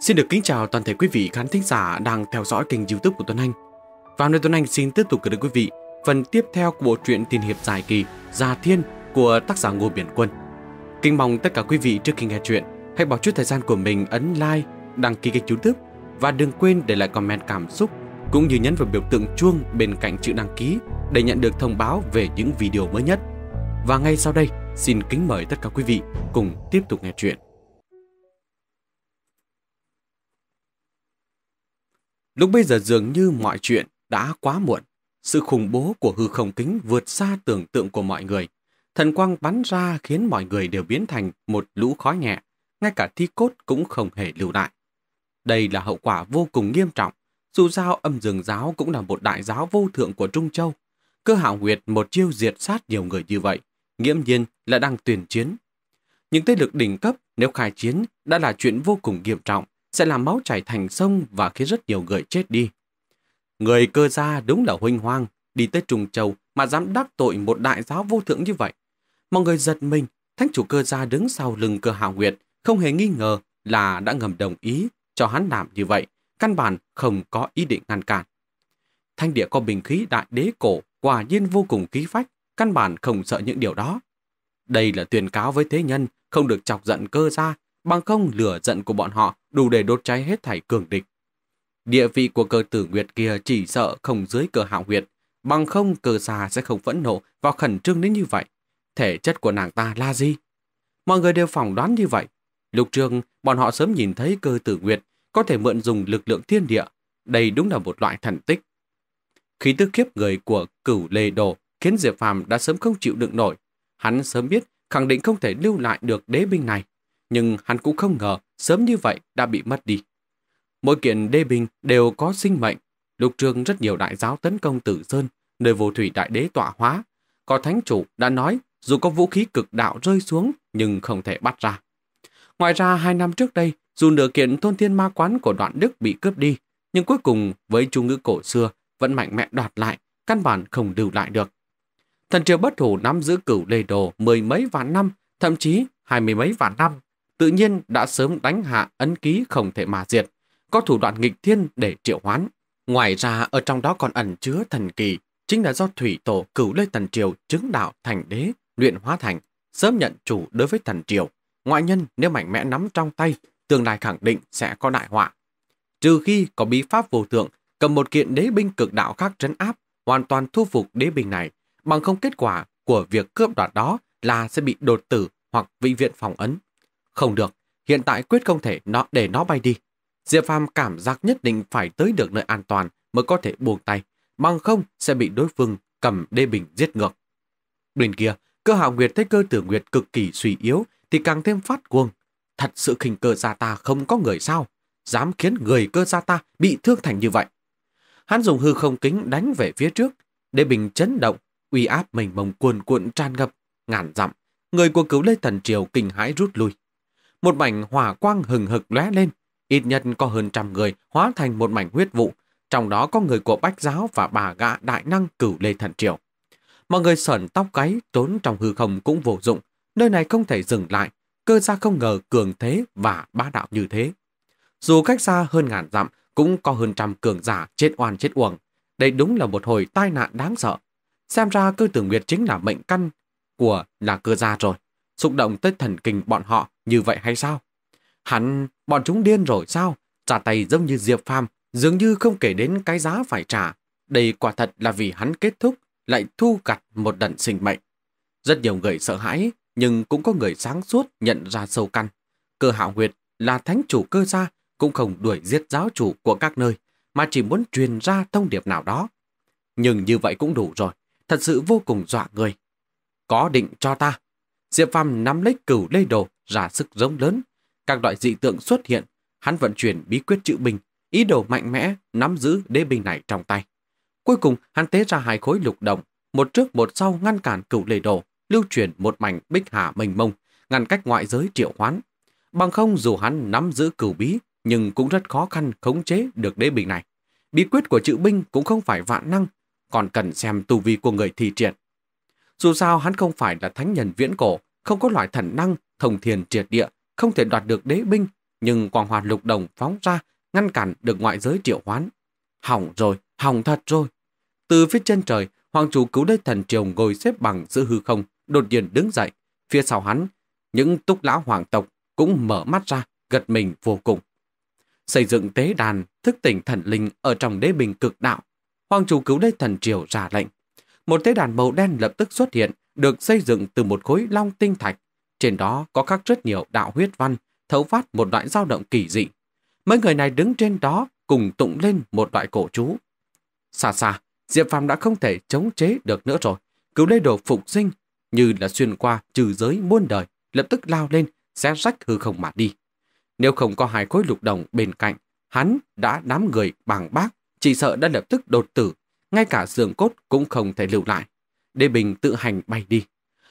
Xin được kính chào toàn thể quý vị khán thính giả đang theo dõi kênh youtube của Tuấn Anh. Và hôm nay Tuấn Anh xin tiếp tục gửi đến quý vị phần tiếp theo của bộ truyện tiền hiệp dài kỳ Già Thiên của tác giả Ngô Biển Quân. Kính mong tất cả quý vị trước khi nghe chuyện, hãy bỏ chút thời gian của mình ấn like, đăng ký kênh youtube và đừng quên để lại comment cảm xúc cũng như nhấn vào biểu tượng chuông bên cạnh chữ đăng ký để nhận được thông báo về những video mới nhất. Và ngay sau đây, xin kính mời tất cả quý vị cùng tiếp tục nghe chuyện. Lúc bây giờ dường như mọi chuyện đã quá muộn. Sự khủng bố của hư không kính vượt xa tưởng tượng của mọi người. Thần quang bắn ra khiến mọi người đều biến thành một lũ khói nhẹ. Ngay cả thi cốt cũng không hề lưu lại. Đây là hậu quả vô cùng nghiêm trọng. Dù sao âm dường giáo cũng là một đại giáo vô thượng của Trung Châu. Cơ hạo nguyệt một chiêu diệt sát nhiều người như vậy. Nghiễm nhiên là đang tuyển chiến. Những thế lực đỉnh cấp nếu khai chiến đã là chuyện vô cùng nghiêm trọng sẽ làm máu chảy thành sông và khiến rất nhiều người chết đi. Người cơ gia đúng là huynh hoang, đi tới Trung Châu mà dám đắc tội một đại giáo vô thượng như vậy. Mọi người giật mình, thánh chủ cơ gia đứng sau lưng cơ hạ nguyệt, không hề nghi ngờ là đã ngầm đồng ý cho hắn làm như vậy, căn bản không có ý định ngăn cản. Thanh địa có bình khí đại đế cổ, quả nhiên vô cùng khí phách, căn bản không sợ những điều đó. Đây là tuyên cáo với thế nhân, không được chọc giận cơ gia, bằng không lửa giận của bọn họ đủ để đốt cháy hết thảy cường địch. Địa vị của cơ tử Nguyệt kia chỉ sợ không dưới cơ hạo Nguyệt, bằng không cơ Xà sẽ không phẫn nộ và khẩn trương đến như vậy. Thể chất của nàng ta là gì? Mọi người đều phỏng đoán như vậy. Lục trường, bọn họ sớm nhìn thấy cơ tử Nguyệt có thể mượn dùng lực lượng thiên địa. Đây đúng là một loại thần tích. Khí tức khiếp người của cửu lê đồ khiến Diệp Phàm đã sớm không chịu đựng nổi. Hắn sớm biết khẳng định không thể lưu lại được đế binh này nhưng hắn cũng không ngờ sớm như vậy đã bị mất đi. Mỗi kiện đê bình đều có sinh mệnh, lục trường rất nhiều đại giáo tấn công tử sơn, nơi vô thủy đại đế tọa hóa. Có thánh chủ đã nói dù có vũ khí cực đạo rơi xuống nhưng không thể bắt ra. Ngoài ra hai năm trước đây, dù nửa kiện thôn thiên ma quán của đoạn Đức bị cướp đi, nhưng cuối cùng với chú ngữ cổ xưa vẫn mạnh mẽ đoạt lại, căn bản không lưu lại được. Thần triều bất thủ nắm giữ cửu lê đồ mười mấy vạn năm, thậm chí hai mươi mấy vạn năm tự nhiên đã sớm đánh hạ ấn ký không thể mà diệt, có thủ đoạn nghịch thiên để triệu hoán. Ngoài ra ở trong đó còn ẩn chứa thần kỳ, chính là do thủy tổ cửu lê thần triều chứng đạo thành đế, luyện hóa thành, sớm nhận chủ đối với thần triều. Ngoại nhân nếu mạnh mẽ nắm trong tay, tương lai khẳng định sẽ có đại họa. Trừ khi có bí pháp vô thượng, cầm một kiện đế binh cực đạo khác trấn áp, hoàn toàn thu phục đế binh này, bằng không kết quả của việc cướp đoạt đó là sẽ bị đột tử hoặc vị viện phòng ấn. Không được, hiện tại quyết không thể nó để nó bay đi. Diệp Phàm cảm giác nhất định phải tới được nơi an toàn mới có thể buông tay, bằng không sẽ bị đối phương cầm đê bình giết ngược. Bên kia, cơ hạo nguyệt thấy cơ tử nguyệt cực kỳ suy yếu thì càng thêm phát cuồng. Thật sự khinh cơ gia ta không có người sao, dám khiến người cơ gia ta bị thương thành như vậy. Hắn dùng hư không kính đánh về phía trước, đê bình chấn động, uy áp mình mông cuồn cuộn tràn ngập, ngàn dặm. Người của cứu Lê Thần Triều kinh hãi rút lui một mảnh hỏa quang hừng hực lóe lên, ít nhất có hơn trăm người hóa thành một mảnh huyết vụ, trong đó có người của Bách Giáo và bà gã đại năng cửu Lê Thần Triều. Mọi người sởn tóc gáy trốn trong hư không cũng vô dụng, nơi này không thể dừng lại, cơ gia không ngờ cường thế và bá đạo như thế. Dù cách xa hơn ngàn dặm, cũng có hơn trăm cường giả chết oan chết uổng. Đây đúng là một hồi tai nạn đáng sợ. Xem ra cơ tưởng Nguyệt chính là mệnh căn của là cơ gia rồi xúc động tới thần kinh bọn họ như vậy hay sao? Hắn, bọn chúng điên rồi sao? Trả tay giống như Diệp Phàm, dường như không kể đến cái giá phải trả. Đây quả thật là vì hắn kết thúc, lại thu gặt một đận sinh mệnh. Rất nhiều người sợ hãi, nhưng cũng có người sáng suốt nhận ra sâu căn. Cơ hạo huyệt là thánh chủ cơ gia, cũng không đuổi giết giáo chủ của các nơi, mà chỉ muốn truyền ra thông điệp nào đó. Nhưng như vậy cũng đủ rồi, thật sự vô cùng dọa người. Có định cho ta, Diệp Phàm nắm lấy cửu lê đồ, ra sức giống lớn. Các loại dị tượng xuất hiện, hắn vận chuyển bí quyết chữ bình, ý đồ mạnh mẽ nắm giữ đế bình này trong tay. Cuối cùng, hắn tế ra hai khối lục đồng, một trước một sau ngăn cản cửu lê đồ, lưu truyền một mảnh bích hạ mênh mông, ngăn cách ngoại giới triệu hoán. Bằng không dù hắn nắm giữ cửu bí, nhưng cũng rất khó khăn khống chế được đế bình này. Bí quyết của chữ binh cũng không phải vạn năng, còn cần xem tu vi của người thi triển dù sao hắn không phải là thánh nhân viễn cổ, không có loại thần năng, thông thiền triệt địa, không thể đoạt được đế binh, nhưng quang hoàn lục đồng phóng ra, ngăn cản được ngoại giới triệu hoán. Hỏng rồi, hỏng thật rồi. Từ phía trên trời, hoàng chủ cứu đế thần triều ngồi xếp bằng giữa hư không, đột nhiên đứng dậy. Phía sau hắn, những túc lão hoàng tộc cũng mở mắt ra, gật mình vô cùng. Xây dựng tế đàn, thức tỉnh thần linh ở trong đế bình cực đạo. Hoàng chủ cứu đế thần triều ra lệnh một tế đàn màu đen lập tức xuất hiện, được xây dựng từ một khối long tinh thạch. Trên đó có khắc rất nhiều đạo huyết văn, thấu phát một loại dao động kỳ dị. Mấy người này đứng trên đó cùng tụng lên một loại cổ chú. Xa xa, Diệp Phạm đã không thể chống chế được nữa rồi. Cứu lê đồ phục sinh, như là xuyên qua trừ giới muôn đời, lập tức lao lên, xé rách hư không mà đi. Nếu không có hai khối lục đồng bên cạnh, hắn đã đám người bằng bác, chỉ sợ đã lập tức đột tử ngay cả giường cốt cũng không thể lưu lại. Đê Bình tự hành bay đi.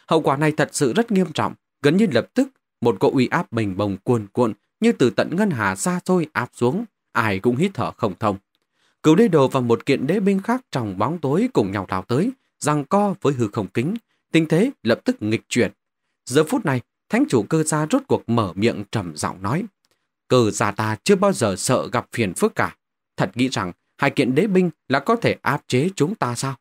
Hậu quả này thật sự rất nghiêm trọng, gần như lập tức một cỗ uy áp bình bồng cuồn cuộn như từ tận ngân hà xa xôi áp xuống, ai cũng hít thở không thông. Cửu đế đồ và một kiện đế binh khác trong bóng tối cùng nhau lao tới, răng co với hư không kính, tình thế lập tức nghịch chuyển. Giờ phút này, thánh chủ cơ gia rốt cuộc mở miệng trầm giọng nói. Cơ gia ta chưa bao giờ sợ gặp phiền phức cả. Thật nghĩ rằng hai kiện đế binh là có thể áp chế chúng ta sao?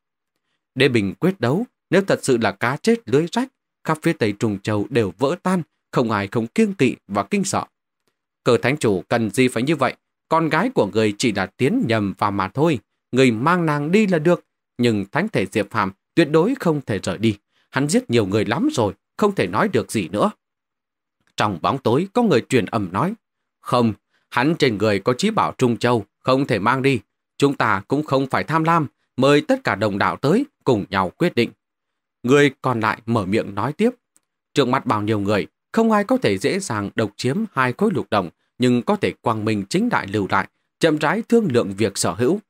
Đế binh quyết đấu, nếu thật sự là cá chết lưới rách, khắp phía Tây Trùng Châu đều vỡ tan, không ai không kiêng kỵ và kinh sợ. Cờ thánh chủ cần gì phải như vậy, con gái của người chỉ là tiến nhầm vào mà thôi, người mang nàng đi là được, nhưng thánh thể Diệp Phàm tuyệt đối không thể rời đi, hắn giết nhiều người lắm rồi, không thể nói được gì nữa. Trong bóng tối có người truyền âm nói, không, hắn trên người có chí bảo Trung Châu, không thể mang đi, Chúng ta cũng không phải tham lam, mời tất cả đồng đạo tới cùng nhau quyết định. Người còn lại mở miệng nói tiếp. Trước mặt bao nhiêu người, không ai có thể dễ dàng độc chiếm hai khối lục đồng, nhưng có thể quang minh chính đại lưu lại, chậm rãi thương lượng việc sở hữu.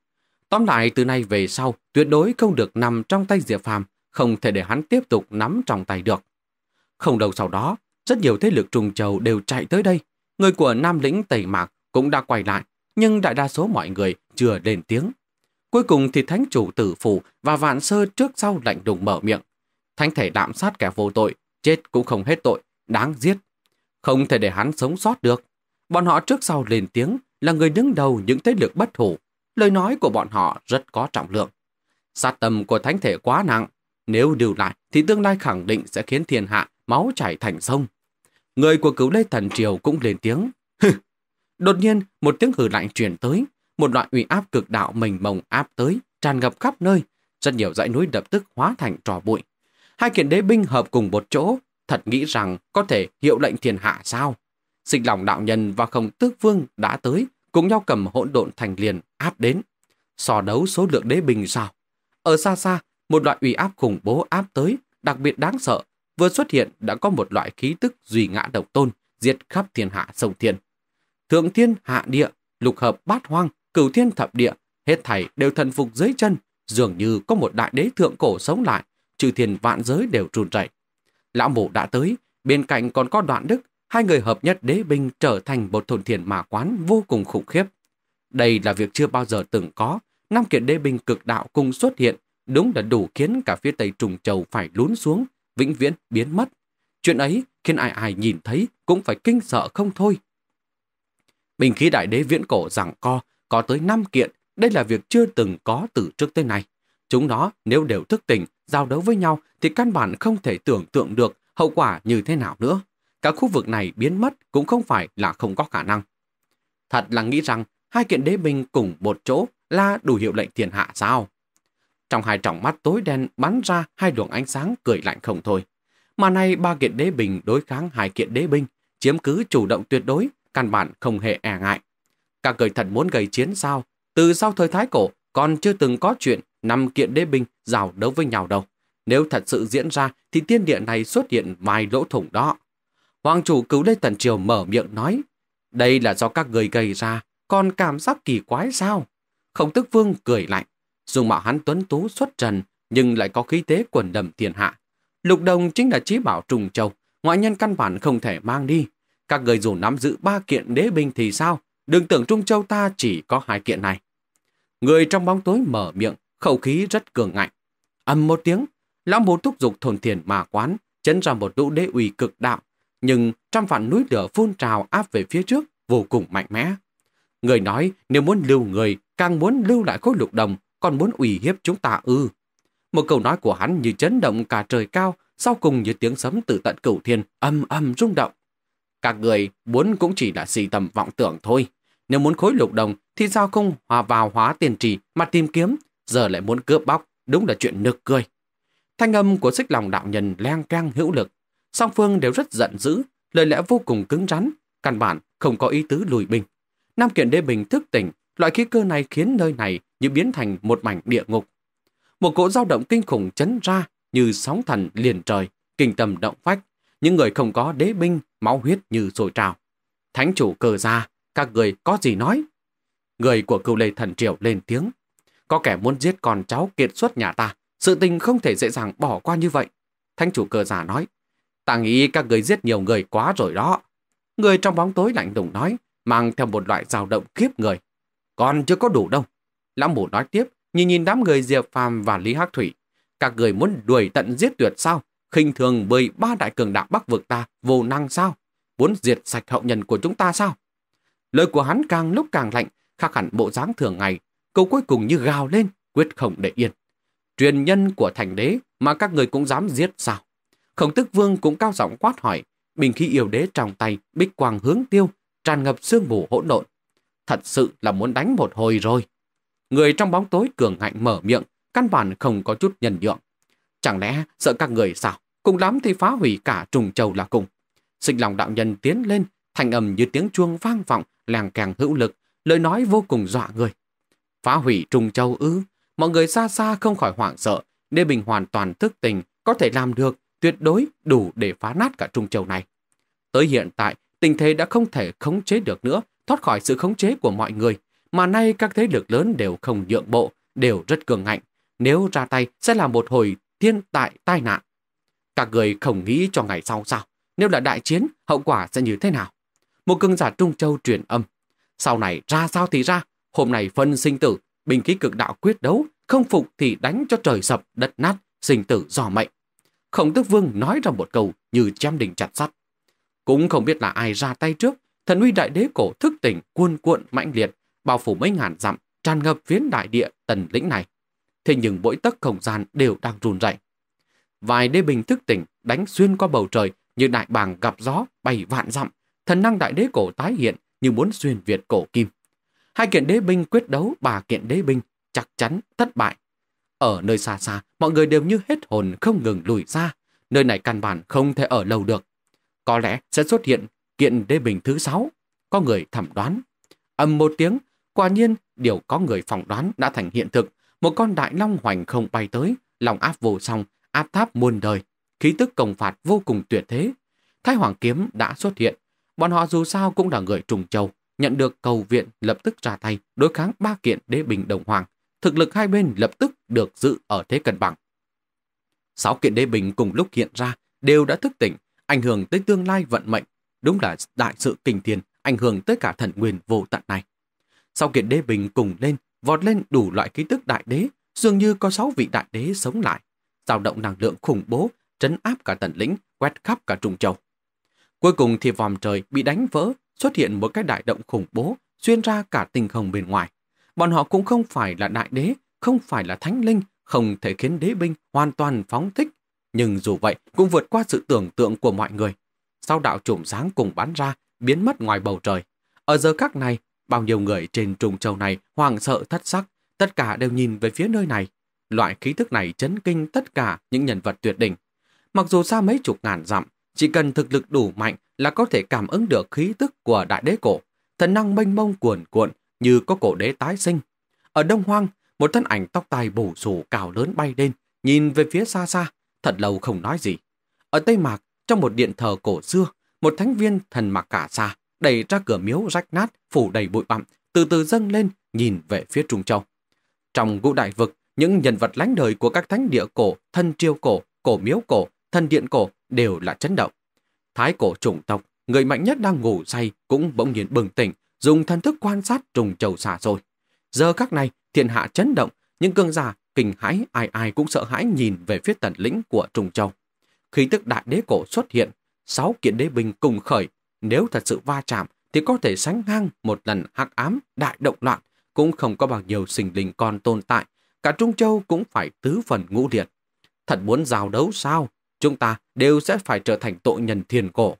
Tóm lại từ nay về sau, tuyệt đối không được nằm trong tay Diệp Phàm, không thể để hắn tiếp tục nắm trong tay được. Không đầu sau đó, rất nhiều thế lực trùng trầu đều chạy tới đây. Người của Nam lĩnh Tây Mạc cũng đã quay lại, nhưng đại đa số mọi người chưa lên tiếng. Cuối cùng thì thánh chủ tử phủ và vạn sơ trước sau lạnh đùng mở miệng. Thánh thể đạm sát kẻ vô tội, chết cũng không hết tội, đáng giết. Không thể để hắn sống sót được. Bọn họ trước sau lên tiếng là người đứng đầu những thế lực bất hủ. Lời nói của bọn họ rất có trọng lượng. Sát tâm của thánh thể quá nặng. Nếu điều lại thì tương lai khẳng định sẽ khiến thiên hạ máu chảy thành sông. Người của cứu lê thần triều cũng lên tiếng. Đột nhiên một tiếng hử lạnh truyền tới một loại uy áp cực đạo mình mông áp tới, tràn ngập khắp nơi, rất nhiều dãy núi lập tức hóa thành trò bụi. Hai kiện đế binh hợp cùng một chỗ, thật nghĩ rằng có thể hiệu lệnh thiên hạ sao? Sinh lòng đạo nhân và không tước vương đã tới, cùng nhau cầm hỗn độn thành liền áp đến. So đấu số lượng đế binh sao? Ở xa xa, một loại uy áp khủng bố áp tới, đặc biệt đáng sợ, vừa xuất hiện đã có một loại khí tức duy ngã độc tôn, diệt khắp thiên hạ sông thiên. Thượng thiên hạ địa, lục hợp bát hoang, cửu thiên thập địa, hết thảy đều thần phục dưới chân, dường như có một đại đế thượng cổ sống lại, trừ thiền vạn giới đều trùn rẩy. Lão mổ đã tới, bên cạnh còn có đoạn đức, hai người hợp nhất đế binh trở thành một thôn thiền mà quán vô cùng khủng khiếp. Đây là việc chưa bao giờ từng có, năm kiện đế binh cực đạo cùng xuất hiện, đúng là đủ khiến cả phía tây trùng châu phải lún xuống, vĩnh viễn biến mất. Chuyện ấy khiến ai ai nhìn thấy cũng phải kinh sợ không thôi. Bình khí đại đế viễn cổ rằng co có tới 5 kiện, đây là việc chưa từng có từ trước tới nay. Chúng nó nếu đều thức tỉnh, giao đấu với nhau thì căn bản không thể tưởng tượng được hậu quả như thế nào nữa. Các khu vực này biến mất cũng không phải là không có khả năng. Thật là nghĩ rằng hai kiện đế binh cùng một chỗ là đủ hiệu lệnh thiên hạ sao? Trong hai tròng mắt tối đen bắn ra hai luồng ánh sáng cười lạnh không thôi. Mà nay ba kiện đế bình đối kháng hai kiện đế binh, chiếm cứ chủ động tuyệt đối, căn bản không hề e ngại. Các người thật muốn gây chiến sao? Từ sau thời Thái Cổ, còn chưa từng có chuyện năm kiện đế binh rào đấu với nhau đâu. Nếu thật sự diễn ra, thì tiên địa này xuất hiện vài lỗ thủng đó. Hoàng chủ cứu Lê Tần Triều mở miệng nói, đây là do các người gây ra, còn cảm giác kỳ quái sao? Khổng tức vương cười lạnh, dù mạo hắn tuấn tú xuất trần, nhưng lại có khí thế quần đầm thiên hạ. Lục đồng chính là trí bảo trùng châu, ngoại nhân căn bản không thể mang đi. Các người dù nắm giữ ba kiện đế binh thì sao? Đừng tưởng Trung Châu ta chỉ có hai kiện này. Người trong bóng tối mở miệng, khẩu khí rất cường ngạnh. Âm một tiếng, lão mù thúc dục thồn thiền mà quán, chấn ra một lũ đế uy cực đạo, nhưng trăm vạn núi lửa phun trào áp về phía trước vô cùng mạnh mẽ. Người nói nếu muốn lưu người, càng muốn lưu lại khối lục đồng, còn muốn ủy hiếp chúng ta ư. Một câu nói của hắn như chấn động cả trời cao, sau cùng như tiếng sấm từ tận cửu thiên, âm âm rung động. Các người muốn cũng chỉ là si tầm vọng tưởng thôi. Nếu muốn khối lục đồng thì sao không hòa vào hóa tiền trì mà tìm kiếm, giờ lại muốn cướp bóc, đúng là chuyện nực cười. Thanh âm của xích lòng đạo nhân len keng hữu lực. Song phương đều rất giận dữ, lời lẽ vô cùng cứng rắn, căn bản không có ý tứ lùi binh. Nam kiện đê bình thức tỉnh, loại khí cơ này khiến nơi này như biến thành một mảnh địa ngục. Một cỗ dao động kinh khủng chấn ra như sóng thần liền trời, kinh tầm động phách, những người không có đế binh, máu huyết như sôi trào. Thánh chủ cờ ra, các người có gì nói? Người của cựu lê thần Triệu lên tiếng. Có kẻ muốn giết con cháu kiệt xuất nhà ta, sự tình không thể dễ dàng bỏ qua như vậy. Thánh chủ cờ già nói, ta nghĩ các người giết nhiều người quá rồi đó. Người trong bóng tối lạnh lùng nói, mang theo một loại dao động kiếp người. Còn chưa có đủ đâu. Lão mù nói tiếp, nhìn nhìn đám người Diệp Phàm và Lý Hắc Thủy. Các người muốn đuổi tận giết tuyệt sao? khinh thường bởi ba đại cường đạo bắc vực ta vô năng sao? Muốn diệt sạch hậu nhân của chúng ta sao? Lời của hắn càng lúc càng lạnh, khắc hẳn bộ dáng thường ngày. Câu cuối cùng như gào lên, quyết không để yên. Truyền nhân của thành đế mà các người cũng dám giết sao? Khổng tức vương cũng cao giọng quát hỏi, bình khi yêu đế trong tay, bích quang hướng tiêu, tràn ngập sương mù hỗn độn. Thật sự là muốn đánh một hồi rồi. Người trong bóng tối cường hạnh mở miệng, căn bản không có chút nhân nhượng. Chẳng lẽ sợ các người sao? Cùng lắm thì phá hủy cả trùng châu là cùng. Sinh lòng đạo nhân tiến lên, thành âm như tiếng chuông vang vọng, làng càng hữu lực, lời nói vô cùng dọa người. Phá hủy trùng châu ư, mọi người xa xa không khỏi hoảng sợ, nên mình hoàn toàn thức tình, có thể làm được, tuyệt đối đủ để phá nát cả trùng châu này. Tới hiện tại, tình thế đã không thể khống chế được nữa, thoát khỏi sự khống chế của mọi người, mà nay các thế lực lớn đều không nhượng bộ, đều rất cường ngạnh. Nếu ra tay sẽ là một hồi thiên tại tai nạn. Các người không nghĩ cho ngày sau sao? Nếu là đại chiến, hậu quả sẽ như thế nào? Một cưng giả Trung Châu truyền âm. Sau này ra sao thì ra, hôm nay phân sinh tử, bình khí cực đạo quyết đấu, không phục thì đánh cho trời sập, đất nát, sinh tử dò mệnh. Khổng Tước Vương nói ra một câu như chém đỉnh chặt sắt. Cũng không biết là ai ra tay trước, thần uy đại đế cổ thức tỉnh cuồn cuộn mãnh liệt, bao phủ mấy ngàn dặm, tràn ngập phiến đại địa tần lĩnh này thế nhưng mỗi tấc không gian đều đang run rẩy. Vài đế bình thức tỉnh đánh xuyên qua bầu trời như đại bàng gặp gió bay vạn dặm, thần năng đại đế cổ tái hiện như muốn xuyên việt cổ kim. Hai kiện đế binh quyết đấu bà kiện đế binh chắc chắn thất bại. Ở nơi xa xa, mọi người đều như hết hồn không ngừng lùi ra, nơi này căn bản không thể ở lâu được. Có lẽ sẽ xuất hiện kiện đế bình thứ sáu, có người thẩm đoán. Âm một tiếng, quả nhiên điều có người phỏng đoán đã thành hiện thực, một con đại long hoành không bay tới, lòng áp vô song, áp tháp muôn đời, khí tức công phạt vô cùng tuyệt thế. Thái Hoàng Kiếm đã xuất hiện, bọn họ dù sao cũng là người trùng châu, nhận được cầu viện lập tức ra tay đối kháng ba kiện đế bình đồng hoàng, thực lực hai bên lập tức được giữ ở thế cân bằng. Sáu kiện đế bình cùng lúc hiện ra đều đã thức tỉnh, ảnh hưởng tới tương lai vận mệnh, đúng là đại sự kinh thiên, ảnh hưởng tới cả thần nguyên vô tận này. Sau kiện đế bình cùng lên vọt lên đủ loại ký tức đại đế, dường như có sáu vị đại đế sống lại. dao động năng lượng khủng bố, trấn áp cả tần lĩnh, quét khắp cả trùng châu. Cuối cùng thì vòm trời bị đánh vỡ, xuất hiện một cái đại động khủng bố, xuyên ra cả tinh không bên ngoài. Bọn họ cũng không phải là đại đế, không phải là thánh linh, không thể khiến đế binh hoàn toàn phóng thích. Nhưng dù vậy cũng vượt qua sự tưởng tượng của mọi người. Sau đạo trùm sáng cùng bắn ra, biến mất ngoài bầu trời. Ở giờ khắc này, Bao nhiêu người trên trùng châu này hoảng sợ thất sắc, tất cả đều nhìn về phía nơi này. Loại khí thức này chấn kinh tất cả những nhân vật tuyệt đỉnh. Mặc dù xa mấy chục ngàn dặm, chỉ cần thực lực đủ mạnh là có thể cảm ứng được khí tức của đại đế cổ, thần năng mênh mông cuồn cuộn như có cổ đế tái sinh. Ở Đông Hoang, một thân ảnh tóc tai bù xù cao lớn bay lên, nhìn về phía xa xa, thật lâu không nói gì. Ở Tây Mạc, trong một điện thờ cổ xưa, một thánh viên thần mặc cả xa, đẩy ra cửa miếu rách nát, phủ đầy bụi bặm, từ từ dâng lên, nhìn về phía Trung Châu. Trong ngũ đại vực, những nhân vật lánh đời của các thánh địa cổ, thân triêu cổ, cổ miếu cổ, thân điện cổ đều là chấn động. Thái cổ chủng tộc, người mạnh nhất đang ngủ say cũng bỗng nhiên bừng tỉnh, dùng thần thức quan sát trùng châu xả rồi. Giờ khắc này, thiên hạ chấn động, những cương giả kinh hãi ai ai cũng sợ hãi nhìn về phía tận lĩnh của Trung Châu. Khí tức đại đế cổ xuất hiện, sáu kiện đế binh cùng khởi nếu thật sự va chạm thì có thể sánh ngang một lần hắc ám đại động loạn, cũng không có bao nhiêu sinh linh còn tồn tại, cả Trung Châu cũng phải tứ phần ngũ liệt. Thật muốn giao đấu sao, chúng ta đều sẽ phải trở thành tội nhân thiên cổ.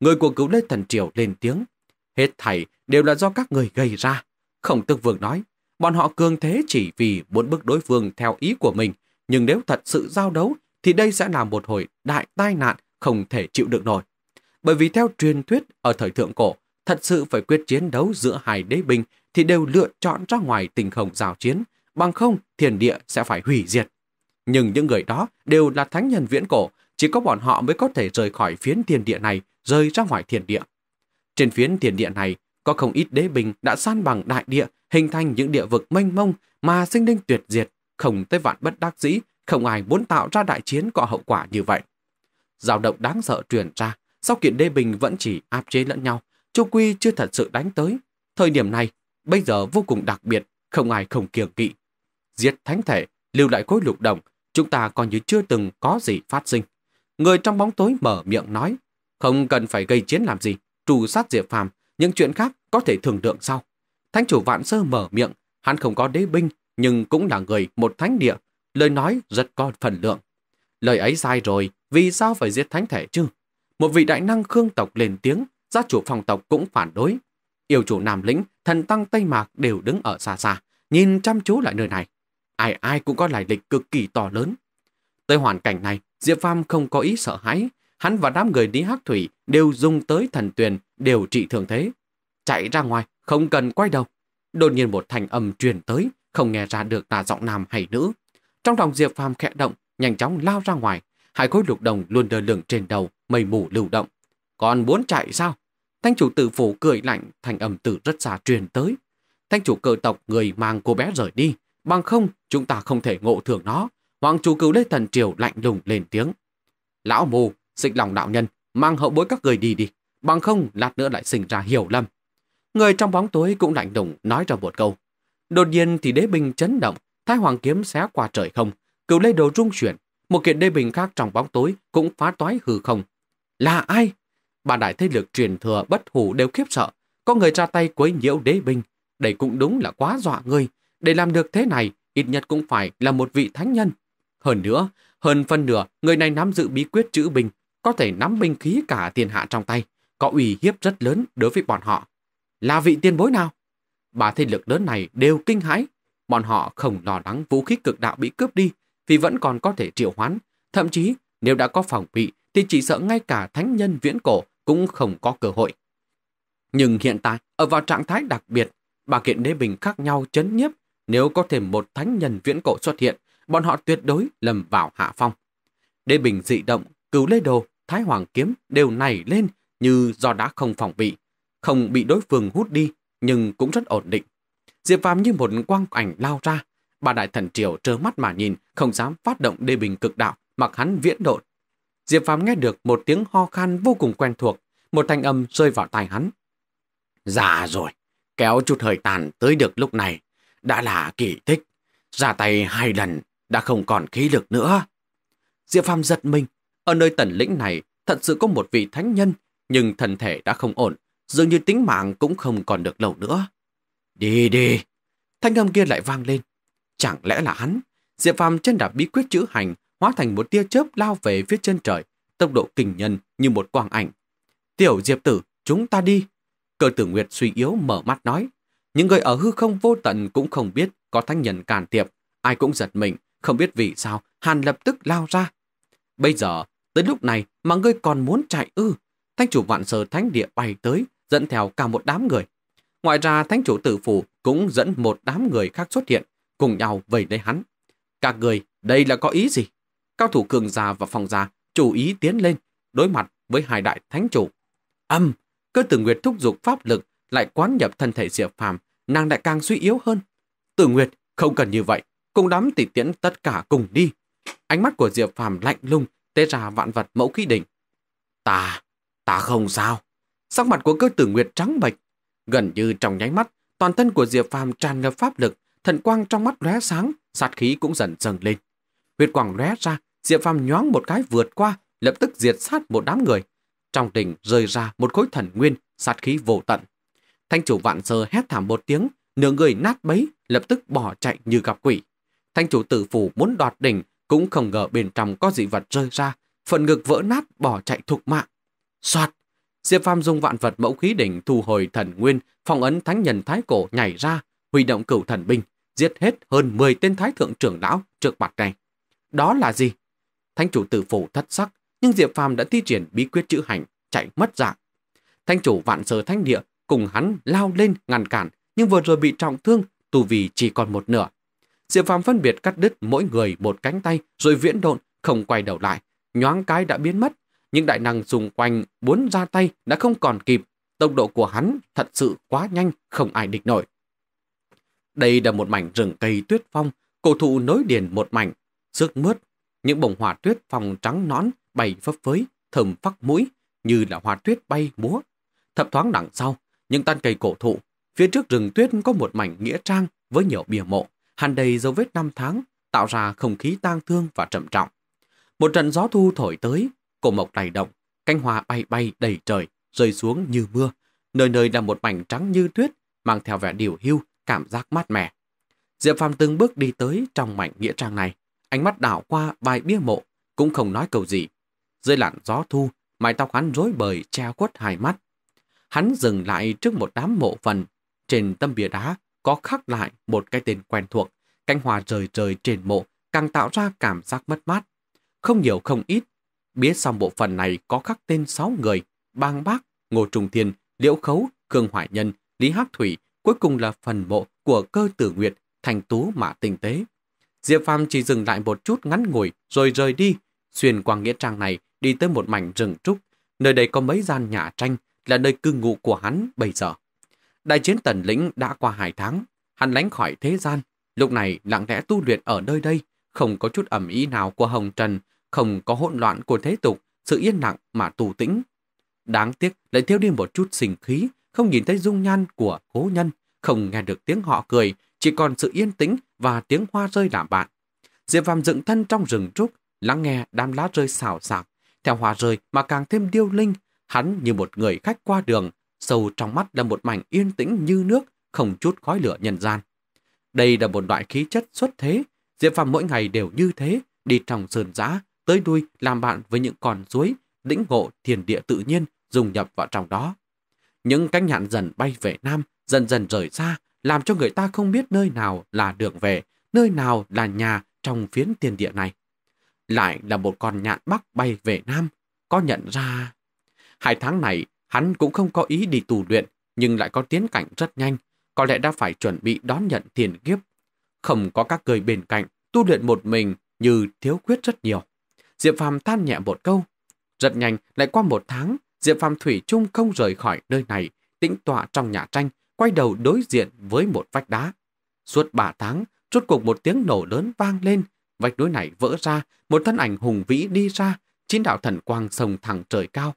Người của cứu lê thần triều lên tiếng, hết thảy đều là do các người gây ra. Khổng tức vương nói, bọn họ cường thế chỉ vì muốn bức đối phương theo ý của mình, nhưng nếu thật sự giao đấu thì đây sẽ là một hồi đại tai nạn không thể chịu được nổi bởi vì theo truyền thuyết ở thời thượng cổ, thật sự phải quyết chiến đấu giữa hai đế binh thì đều lựa chọn ra ngoài tình không giao chiến, bằng không thiền địa sẽ phải hủy diệt. Nhưng những người đó đều là thánh nhân viễn cổ, chỉ có bọn họ mới có thể rời khỏi phiến thiền địa này, rời ra ngoài thiền địa. Trên phiến thiền địa này, có không ít đế binh đã san bằng đại địa, hình thành những địa vực mênh mông mà sinh linh tuyệt diệt, không tới vạn bất đắc dĩ, không ai muốn tạo ra đại chiến có hậu quả như vậy. giao động đáng sợ truyền ra, sau kiện đê bình vẫn chỉ áp chế lẫn nhau, Chu Quy chưa thật sự đánh tới. Thời điểm này, bây giờ vô cùng đặc biệt, không ai không kiêng kỵ. Giết thánh thể, lưu lại khối lục đồng, chúng ta còn như chưa từng có gì phát sinh. Người trong bóng tối mở miệng nói, không cần phải gây chiến làm gì, trù sát diệp phàm, những chuyện khác có thể thường lượng sau. Thánh chủ vạn sơ mở miệng, hắn không có đế binh, nhưng cũng là người một thánh địa, lời nói rất có phần lượng. Lời ấy sai rồi, vì sao phải giết thánh thể chứ? một vị đại năng khương tộc lên tiếng, gia chủ phòng tộc cũng phản đối. Yêu chủ Nam Lĩnh, thần tăng Tây Mạc đều đứng ở xa xa, nhìn chăm chú lại nơi này. Ai ai cũng có lại lịch cực kỳ to lớn. Tới hoàn cảnh này, Diệp Phàm không có ý sợ hãi. Hắn và đám người đi hát thủy đều dùng tới thần tuyền, đều trị thường thế. Chạy ra ngoài, không cần quay đầu. Đột nhiên một thành âm truyền tới, không nghe ra được là giọng nam hay nữ. Trong lòng Diệp Phàm khẽ động, nhanh chóng lao ra ngoài. Hai khối lục đồng luôn đờ lửng trên đầu, mây mù lưu động. Còn muốn chạy sao? Thanh chủ tử phủ cười lạnh, thành âm tử rất xa truyền tới. Thanh chủ cờ tộc người mang cô bé rời đi, bằng không chúng ta không thể ngộ thưởng nó. Hoàng chủ cứu Lê Thần Triều lạnh lùng lên tiếng. Lão mù, xịn lòng đạo nhân, mang hậu bối các người đi đi, bằng không lát nữa lại sinh ra hiểu lầm. Người trong bóng tối cũng lạnh lùng nói ra một câu. Đột nhiên thì đế binh chấn động, thái hoàng kiếm xé qua trời không, cứu lê đồ rung chuyển, một kiện đế binh khác trong bóng tối cũng phá toái hư không, là ai? Bà đại thế lực truyền thừa bất hủ đều khiếp sợ. Có người ra tay quấy nhiễu đế binh. Đây cũng đúng là quá dọa người. Để làm được thế này, ít nhất cũng phải là một vị thánh nhân. Hơn nữa, hơn phân nửa, người này nắm giữ bí quyết chữ binh, có thể nắm binh khí cả thiên hạ trong tay, có uy hiếp rất lớn đối với bọn họ. Là vị tiên bối nào? Bà thế lực lớn này đều kinh hãi. Bọn họ không lo lắng vũ khí cực đạo bị cướp đi, vì vẫn còn có thể triệu hoán. Thậm chí, nếu đã có phòng bị, thì chỉ sợ ngay cả thánh nhân viễn cổ cũng không có cơ hội. Nhưng hiện tại, ở vào trạng thái đặc biệt, ba kiện đế bình khác nhau chấn nhiếp, nếu có thêm một thánh nhân viễn cổ xuất hiện, bọn họ tuyệt đối lầm vào hạ phong. Đế bình dị động, cứu lê đồ, thái hoàng kiếm đều nảy lên như do đã không phòng bị, không bị đối phương hút đi, nhưng cũng rất ổn định. Diệp Phàm như một quang ảnh lao ra, ba đại thần triều trơ mắt mà nhìn, không dám phát động đê bình cực đạo, mặc hắn viễn độn Diệp Phàm nghe được một tiếng ho khan vô cùng quen thuộc, một thanh âm rơi vào tai hắn. Dạ rồi, kéo chút hơi tàn tới được lúc này, đã là kỳ tích. Ra tay hai lần, đã không còn khí lực nữa. Diệp Phàm giật mình, ở nơi tần lĩnh này thật sự có một vị thánh nhân, nhưng thân thể đã không ổn, dường như tính mạng cũng không còn được lâu nữa. Đi đi! Thanh âm kia lại vang lên. Chẳng lẽ là hắn? Diệp Phàm chân đạp bí quyết chữ hành, hóa thành một tia chớp lao về phía chân trời, tốc độ kinh nhân như một quang ảnh. Tiểu Diệp Tử, chúng ta đi. Cơ tử Nguyệt suy yếu mở mắt nói. Những người ở hư không vô tận cũng không biết có thanh nhân càn tiệp. Ai cũng giật mình, không biết vì sao Hàn lập tức lao ra. Bây giờ, tới lúc này mà ngươi còn muốn chạy ư. thanh chủ vạn sờ thánh địa bay tới, dẫn theo cả một đám người. Ngoài ra thánh chủ tử phủ cũng dẫn một đám người khác xuất hiện, cùng nhau vây lấy hắn. Các người, đây là có ý gì? Cao thủ cường già và phòng già chủ ý tiến lên, đối mặt với hai đại thánh chủ. Âm, cơ tử nguyệt thúc giục pháp lực lại quán nhập thân thể diệp phàm, nàng lại càng suy yếu hơn. Tử nguyệt, không cần như vậy, cùng đám tỷ tiễn tất cả cùng đi. Ánh mắt của diệp phàm lạnh lung, tê ra vạn vật mẫu khí đỉnh. Ta, ta không sao. Sắc mặt của cơ tử nguyệt trắng bệch, gần như trong nháy mắt, toàn thân của diệp phàm tràn ngập pháp lực, thần quang trong mắt lóe sáng, sát khí cũng dần dần lên. Huyết quang lóe ra, Diệp Phàm nhoáng một cái vượt qua, lập tức diệt sát một đám người. Trong đỉnh rơi ra một khối thần nguyên, sát khí vô tận. Thanh chủ vạn sơ hét thảm một tiếng, nửa người nát bấy, lập tức bỏ chạy như gặp quỷ. Thanh chủ tử phủ muốn đoạt đỉnh, cũng không ngờ bên trong có dị vật rơi ra, phần ngực vỡ nát bỏ chạy thục mạng. Soạt! Diệp Phàm dùng vạn vật mẫu khí đỉnh thu hồi thần nguyên, phong ấn thánh nhân thái cổ nhảy ra, huy động cửu thần binh, giết hết hơn 10 tên thái thượng trưởng lão trước mặt này. Đó là gì? Thánh chủ tử phủ thất sắc, nhưng Diệp Phàm đã thi triển bí quyết chữ hành, chạy mất dạng. Thánh chủ vạn sở thánh địa cùng hắn lao lên ngăn cản, nhưng vừa rồi bị trọng thương, tù vì chỉ còn một nửa. Diệp Phàm phân biệt cắt đứt mỗi người một cánh tay rồi viễn độn, không quay đầu lại, nhoáng cái đã biến mất. Những đại năng xung quanh muốn ra tay đã không còn kịp, tốc độ của hắn thật sự quá nhanh, không ai địch nổi. Đây là một mảnh rừng cây tuyết phong, cổ thụ nối điền một mảnh, rớt mướt, những bông hoa tuyết phòng trắng nón bay phấp phới, thơm phắc mũi như là hoa tuyết bay múa. Thập thoáng đằng sau, những tan cây cổ thụ, phía trước rừng tuyết có một mảnh nghĩa trang với nhiều bìa mộ, hàn đầy dấu vết năm tháng, tạo ra không khí tang thương và trầm trọng. Một trận gió thu thổi tới, cổ mộc đầy động, cánh hoa bay bay đầy trời, rơi xuống như mưa. Nơi nơi là một mảnh trắng như tuyết, mang theo vẻ điều hưu, cảm giác mát mẻ. Diệp Phàm từng bước đi tới trong mảnh nghĩa trang này ánh mắt đảo qua vài bia mộ, cũng không nói câu gì. Dưới làn gió thu, mái tóc hắn rối bời che khuất hai mắt. Hắn dừng lại trước một đám mộ phần. Trên tâm bia đá có khắc lại một cái tên quen thuộc. Cánh hòa rời rời trên mộ càng tạo ra cảm giác mất mát. Không nhiều không ít. Biết xong bộ phần này có khắc tên sáu người. Bang Bác, Ngô Trung Thiên, Liễu Khấu, Cương Hoài Nhân, Lý Hắc Thủy. Cuối cùng là phần mộ của cơ tử Nguyệt, thành tú Mã tinh tế. Diệp Phàm chỉ dừng lại một chút ngắn ngủi rồi rời đi, xuyên qua nghĩa trang này đi tới một mảnh rừng trúc, nơi đây có mấy gian nhà tranh là nơi cư ngụ của hắn bây giờ. Đại chiến tần lĩnh đã qua hai tháng, hắn lánh khỏi thế gian, lúc này lặng lẽ tu luyện ở nơi đây, không có chút ẩm ý nào của hồng trần, không có hỗn loạn của thế tục, sự yên lặng mà tù tĩnh. Đáng tiếc lại thiếu đi một chút sinh khí, không nhìn thấy dung nhan của cố nhân, không nghe được tiếng họ cười, chỉ còn sự yên tĩnh và tiếng hoa rơi đạm bạn. Diệp Phàm dựng thân trong rừng trúc, lắng nghe đám lá rơi xào xạc, theo hoa rơi mà càng thêm điêu linh, hắn như một người khách qua đường, sâu trong mắt là một mảnh yên tĩnh như nước, không chút khói lửa nhân gian. Đây là một loại khí chất xuất thế, Diệp Phàm mỗi ngày đều như thế, đi trong sơn giã, tới đuôi làm bạn với những con suối, lĩnh ngộ thiền địa tự nhiên dùng nhập vào trong đó. Những cánh nhạn dần bay về nam, dần dần rời xa, làm cho người ta không biết nơi nào là đường về, nơi nào là nhà trong phiến tiền địa này. Lại là một con nhạn bắc bay về Nam, có nhận ra... Hai tháng này, hắn cũng không có ý đi tù luyện, nhưng lại có tiến cảnh rất nhanh, có lẽ đã phải chuẩn bị đón nhận tiền kiếp. Không có các người bên cạnh, tu luyện một mình như thiếu quyết rất nhiều. Diệp Phàm than nhẹ một câu. Rất nhanh, lại qua một tháng, Diệp Phàm Thủy chung không rời khỏi nơi này, tĩnh tọa trong nhà tranh, quay đầu đối diện với một vách đá. Suốt ba tháng, chốt cuộc một tiếng nổ lớn vang lên, vách núi này vỡ ra, một thân ảnh hùng vĩ đi ra, chín đạo thần quang sông thẳng trời cao.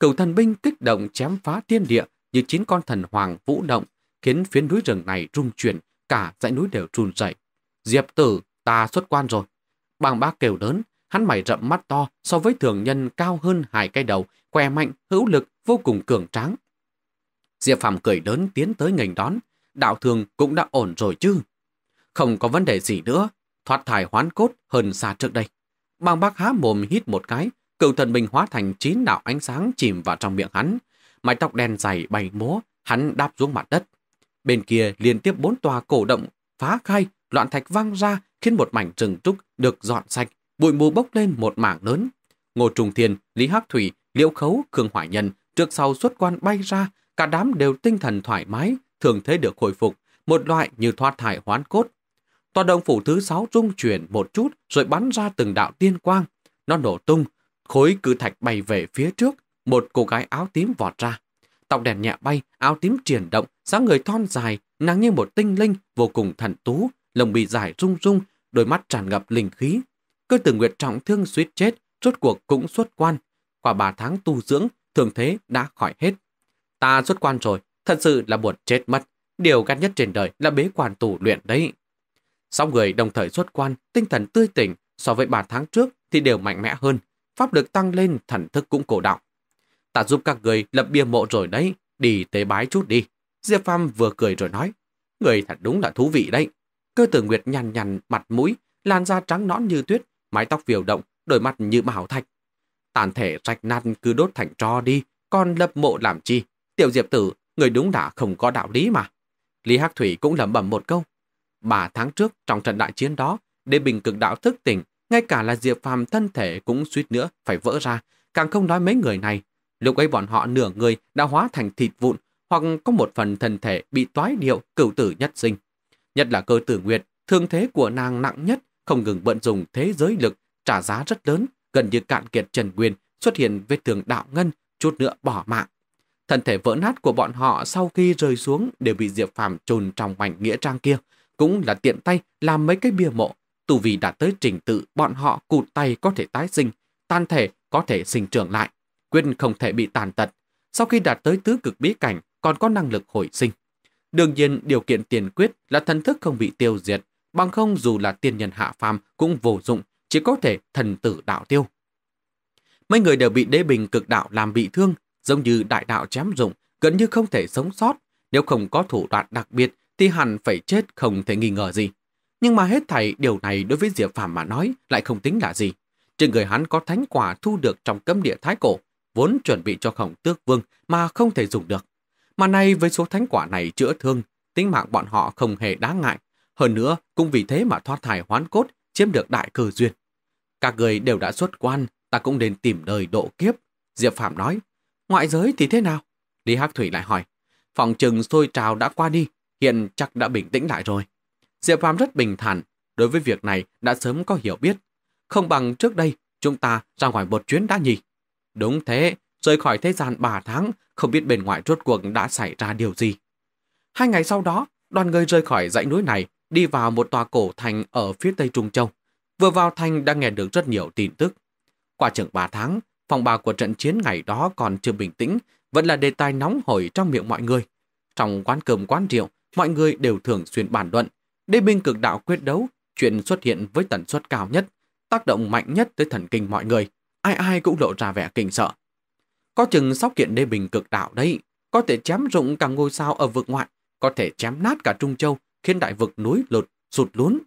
Cửu thần binh kích động chém phá thiên địa như chín con thần hoàng vũ động, khiến phiến núi rừng này rung chuyển, cả dãy núi đều run rẩy. Diệp tử, ta xuất quan rồi. Bàng bác kêu lớn, hắn mày rậm mắt to so với thường nhân cao hơn hai cái đầu, khỏe mạnh, hữu lực, vô cùng cường tráng. Diệp Phạm cười lớn tiến tới nghênh đón, đạo thường cũng đã ổn rồi chứ. Không có vấn đề gì nữa, thoát thải hoán cốt hơn xa trước đây. Bang bác há mồm hít một cái, cựu thần mình hóa thành chín đạo ánh sáng chìm vào trong miệng hắn. Mái tóc đen dày bay múa, hắn đáp xuống mặt đất. Bên kia liên tiếp bốn tòa cổ động, phá khai, loạn thạch vang ra khiến một mảnh rừng trúc được dọn sạch, bụi mù bốc lên một mảng lớn. Ngô Trung Thiên, Lý Hắc Thủy, Liễu Khấu, Khương Hoài Nhân trước sau xuất quan bay ra, Cả đám đều tinh thần thoải mái, thường thế được hồi phục, một loại như thoát thải hoán cốt. tòa đồng phủ thứ sáu rung chuyển một chút rồi bắn ra từng đạo tiên quang. Nó nổ tung, khối cử thạch bay về phía trước, một cô gái áo tím vọt ra. Tóc đèn nhẹ bay, áo tím triển động, dáng người thon dài, nàng như một tinh linh, vô cùng thần tú, lồng bị dài rung rung, đôi mắt tràn ngập linh khí. Cơ tử nguyệt trọng thương suýt chết, rốt cuộc cũng xuất quan. Qua ba tháng tu dưỡng, thường thế đã khỏi hết. Ta xuất quan rồi, thật sự là buồn chết mất. Điều gắt nhất trên đời là bế quan tù luyện đấy. Sáu người đồng thời xuất quan, tinh thần tươi tỉnh so với 3 tháng trước thì đều mạnh mẽ hơn. Pháp lực tăng lên, thần thức cũng cổ động. Ta giúp các người lập bia mộ rồi đấy, đi tế bái chút đi. Diệp Phàm vừa cười rồi nói, người thật đúng là thú vị đấy. Cơ tử Nguyệt nhằn nhằn mặt mũi, làn da trắng nõn như tuyết, mái tóc viều động, đôi mắt như bảo thạch. Tàn thể rạch nát cứ đốt thành tro đi, còn lập mộ làm chi, Tiểu Diệp Tử, người đúng đã không có đạo lý mà. Lý Hắc Thủy cũng lẩm bẩm một câu. bà tháng trước, trong trận đại chiến đó, đế bình cực đạo thức tỉnh, ngay cả là Diệp Phàm thân thể cũng suýt nữa phải vỡ ra, càng không nói mấy người này. Lúc ấy bọn họ nửa người đã hóa thành thịt vụn, hoặc có một phần thân thể bị toái điệu cửu tử nhất sinh. Nhất là cơ tử nguyệt, thương thế của nàng nặng nhất, không ngừng bận dùng thế giới lực, trả giá rất lớn, gần như cạn kiệt Trần Nguyên, xuất hiện vết thương đạo ngân, chút nữa bỏ mạng. Thân thể vỡ nát của bọn họ sau khi rơi xuống đều bị Diệp Phàm chôn trong mảnh nghĩa trang kia, cũng là tiện tay làm mấy cái bia mộ. Tù vì đã tới trình tự bọn họ cụt tay có thể tái sinh, tan thể có thể sinh trưởng lại, quyết không thể bị tàn tật. Sau khi đạt tới tứ cực bí cảnh còn có năng lực hồi sinh. Đương nhiên điều kiện tiền quyết là thần thức không bị tiêu diệt, bằng không dù là tiên nhân hạ phàm cũng vô dụng, chỉ có thể thần tử đạo tiêu. Mấy người đều bị đế bình cực đạo làm bị thương, giống như đại đạo chém dụng, gần như không thể sống sót. Nếu không có thủ đoạn đặc biệt thì hẳn phải chết không thể nghi ngờ gì. Nhưng mà hết thảy điều này đối với Diệp Phạm mà nói lại không tính là gì. Trên người hắn có thánh quả thu được trong cấm địa thái cổ, vốn chuẩn bị cho khổng tước vương mà không thể dùng được. Mà nay với số thánh quả này chữa thương, tính mạng bọn họ không hề đáng ngại. Hơn nữa, cũng vì thế mà thoát thải hoán cốt, chiếm được đại cơ duyên. Các người đều đã xuất quan, ta cũng nên tìm nơi độ kiếp. Diệp Phạm nói, Ngoại giới thì thế nào? Lý Hắc Thủy lại hỏi. Phòng trừng sôi trào đã qua đi, hiện chắc đã bình tĩnh lại rồi. Diệp Phàm rất bình thản, đối với việc này đã sớm có hiểu biết. Không bằng trước đây, chúng ta ra ngoài một chuyến đã nhỉ? Đúng thế, rời khỏi thế gian 3 tháng, không biết bên ngoài rốt cuộc đã xảy ra điều gì. Hai ngày sau đó, đoàn người rời khỏi dãy núi này, đi vào một tòa cổ thành ở phía tây Trung Châu. Vừa vào thành đã nghe được rất nhiều tin tức. Qua chừng 3 tháng, Phòng bà của trận chiến ngày đó còn chưa bình tĩnh, vẫn là đề tài nóng hổi trong miệng mọi người. Trong quán cơm quán rượu, mọi người đều thường xuyên bàn luận. Đế binh cực đạo quyết đấu, chuyện xuất hiện với tần suất cao nhất, tác động mạnh nhất tới thần kinh mọi người. Ai ai cũng lộ ra vẻ kinh sợ. Có chừng sóc kiện đế bình cực đạo đấy, có thể chém rụng cả ngôi sao ở vực ngoại, có thể chém nát cả Trung Châu, khiến đại vực núi lột sụt lún.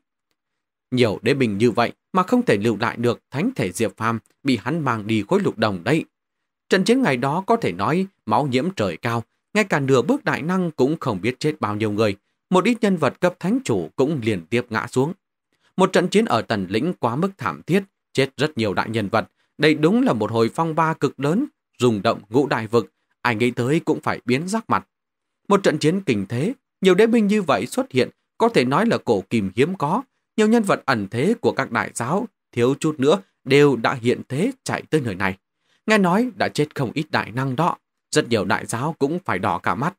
Nhiều đế bình như vậy, mà không thể lưu lại được thánh thể Diệp Phàm bị hắn mang đi khối lục đồng đấy. Trận chiến ngày đó có thể nói máu nhiễm trời cao, ngay cả nửa bước đại năng cũng không biết chết bao nhiêu người, một ít nhân vật cấp thánh chủ cũng liên tiếp ngã xuống. Một trận chiến ở Tần Lĩnh quá mức thảm thiết, chết rất nhiều đại nhân vật, đây đúng là một hồi phong ba cực lớn, rung động ngũ đại vực, ai nghĩ tới cũng phải biến sắc mặt. Một trận chiến kinh thế, nhiều đế binh như vậy xuất hiện có thể nói là cổ kìm hiếm có, nhiều nhân vật ẩn thế của các đại giáo, thiếu chút nữa đều đã hiện thế chạy tới nơi này. Nghe nói đã chết không ít đại năng đó, rất nhiều đại giáo cũng phải đỏ cả mắt.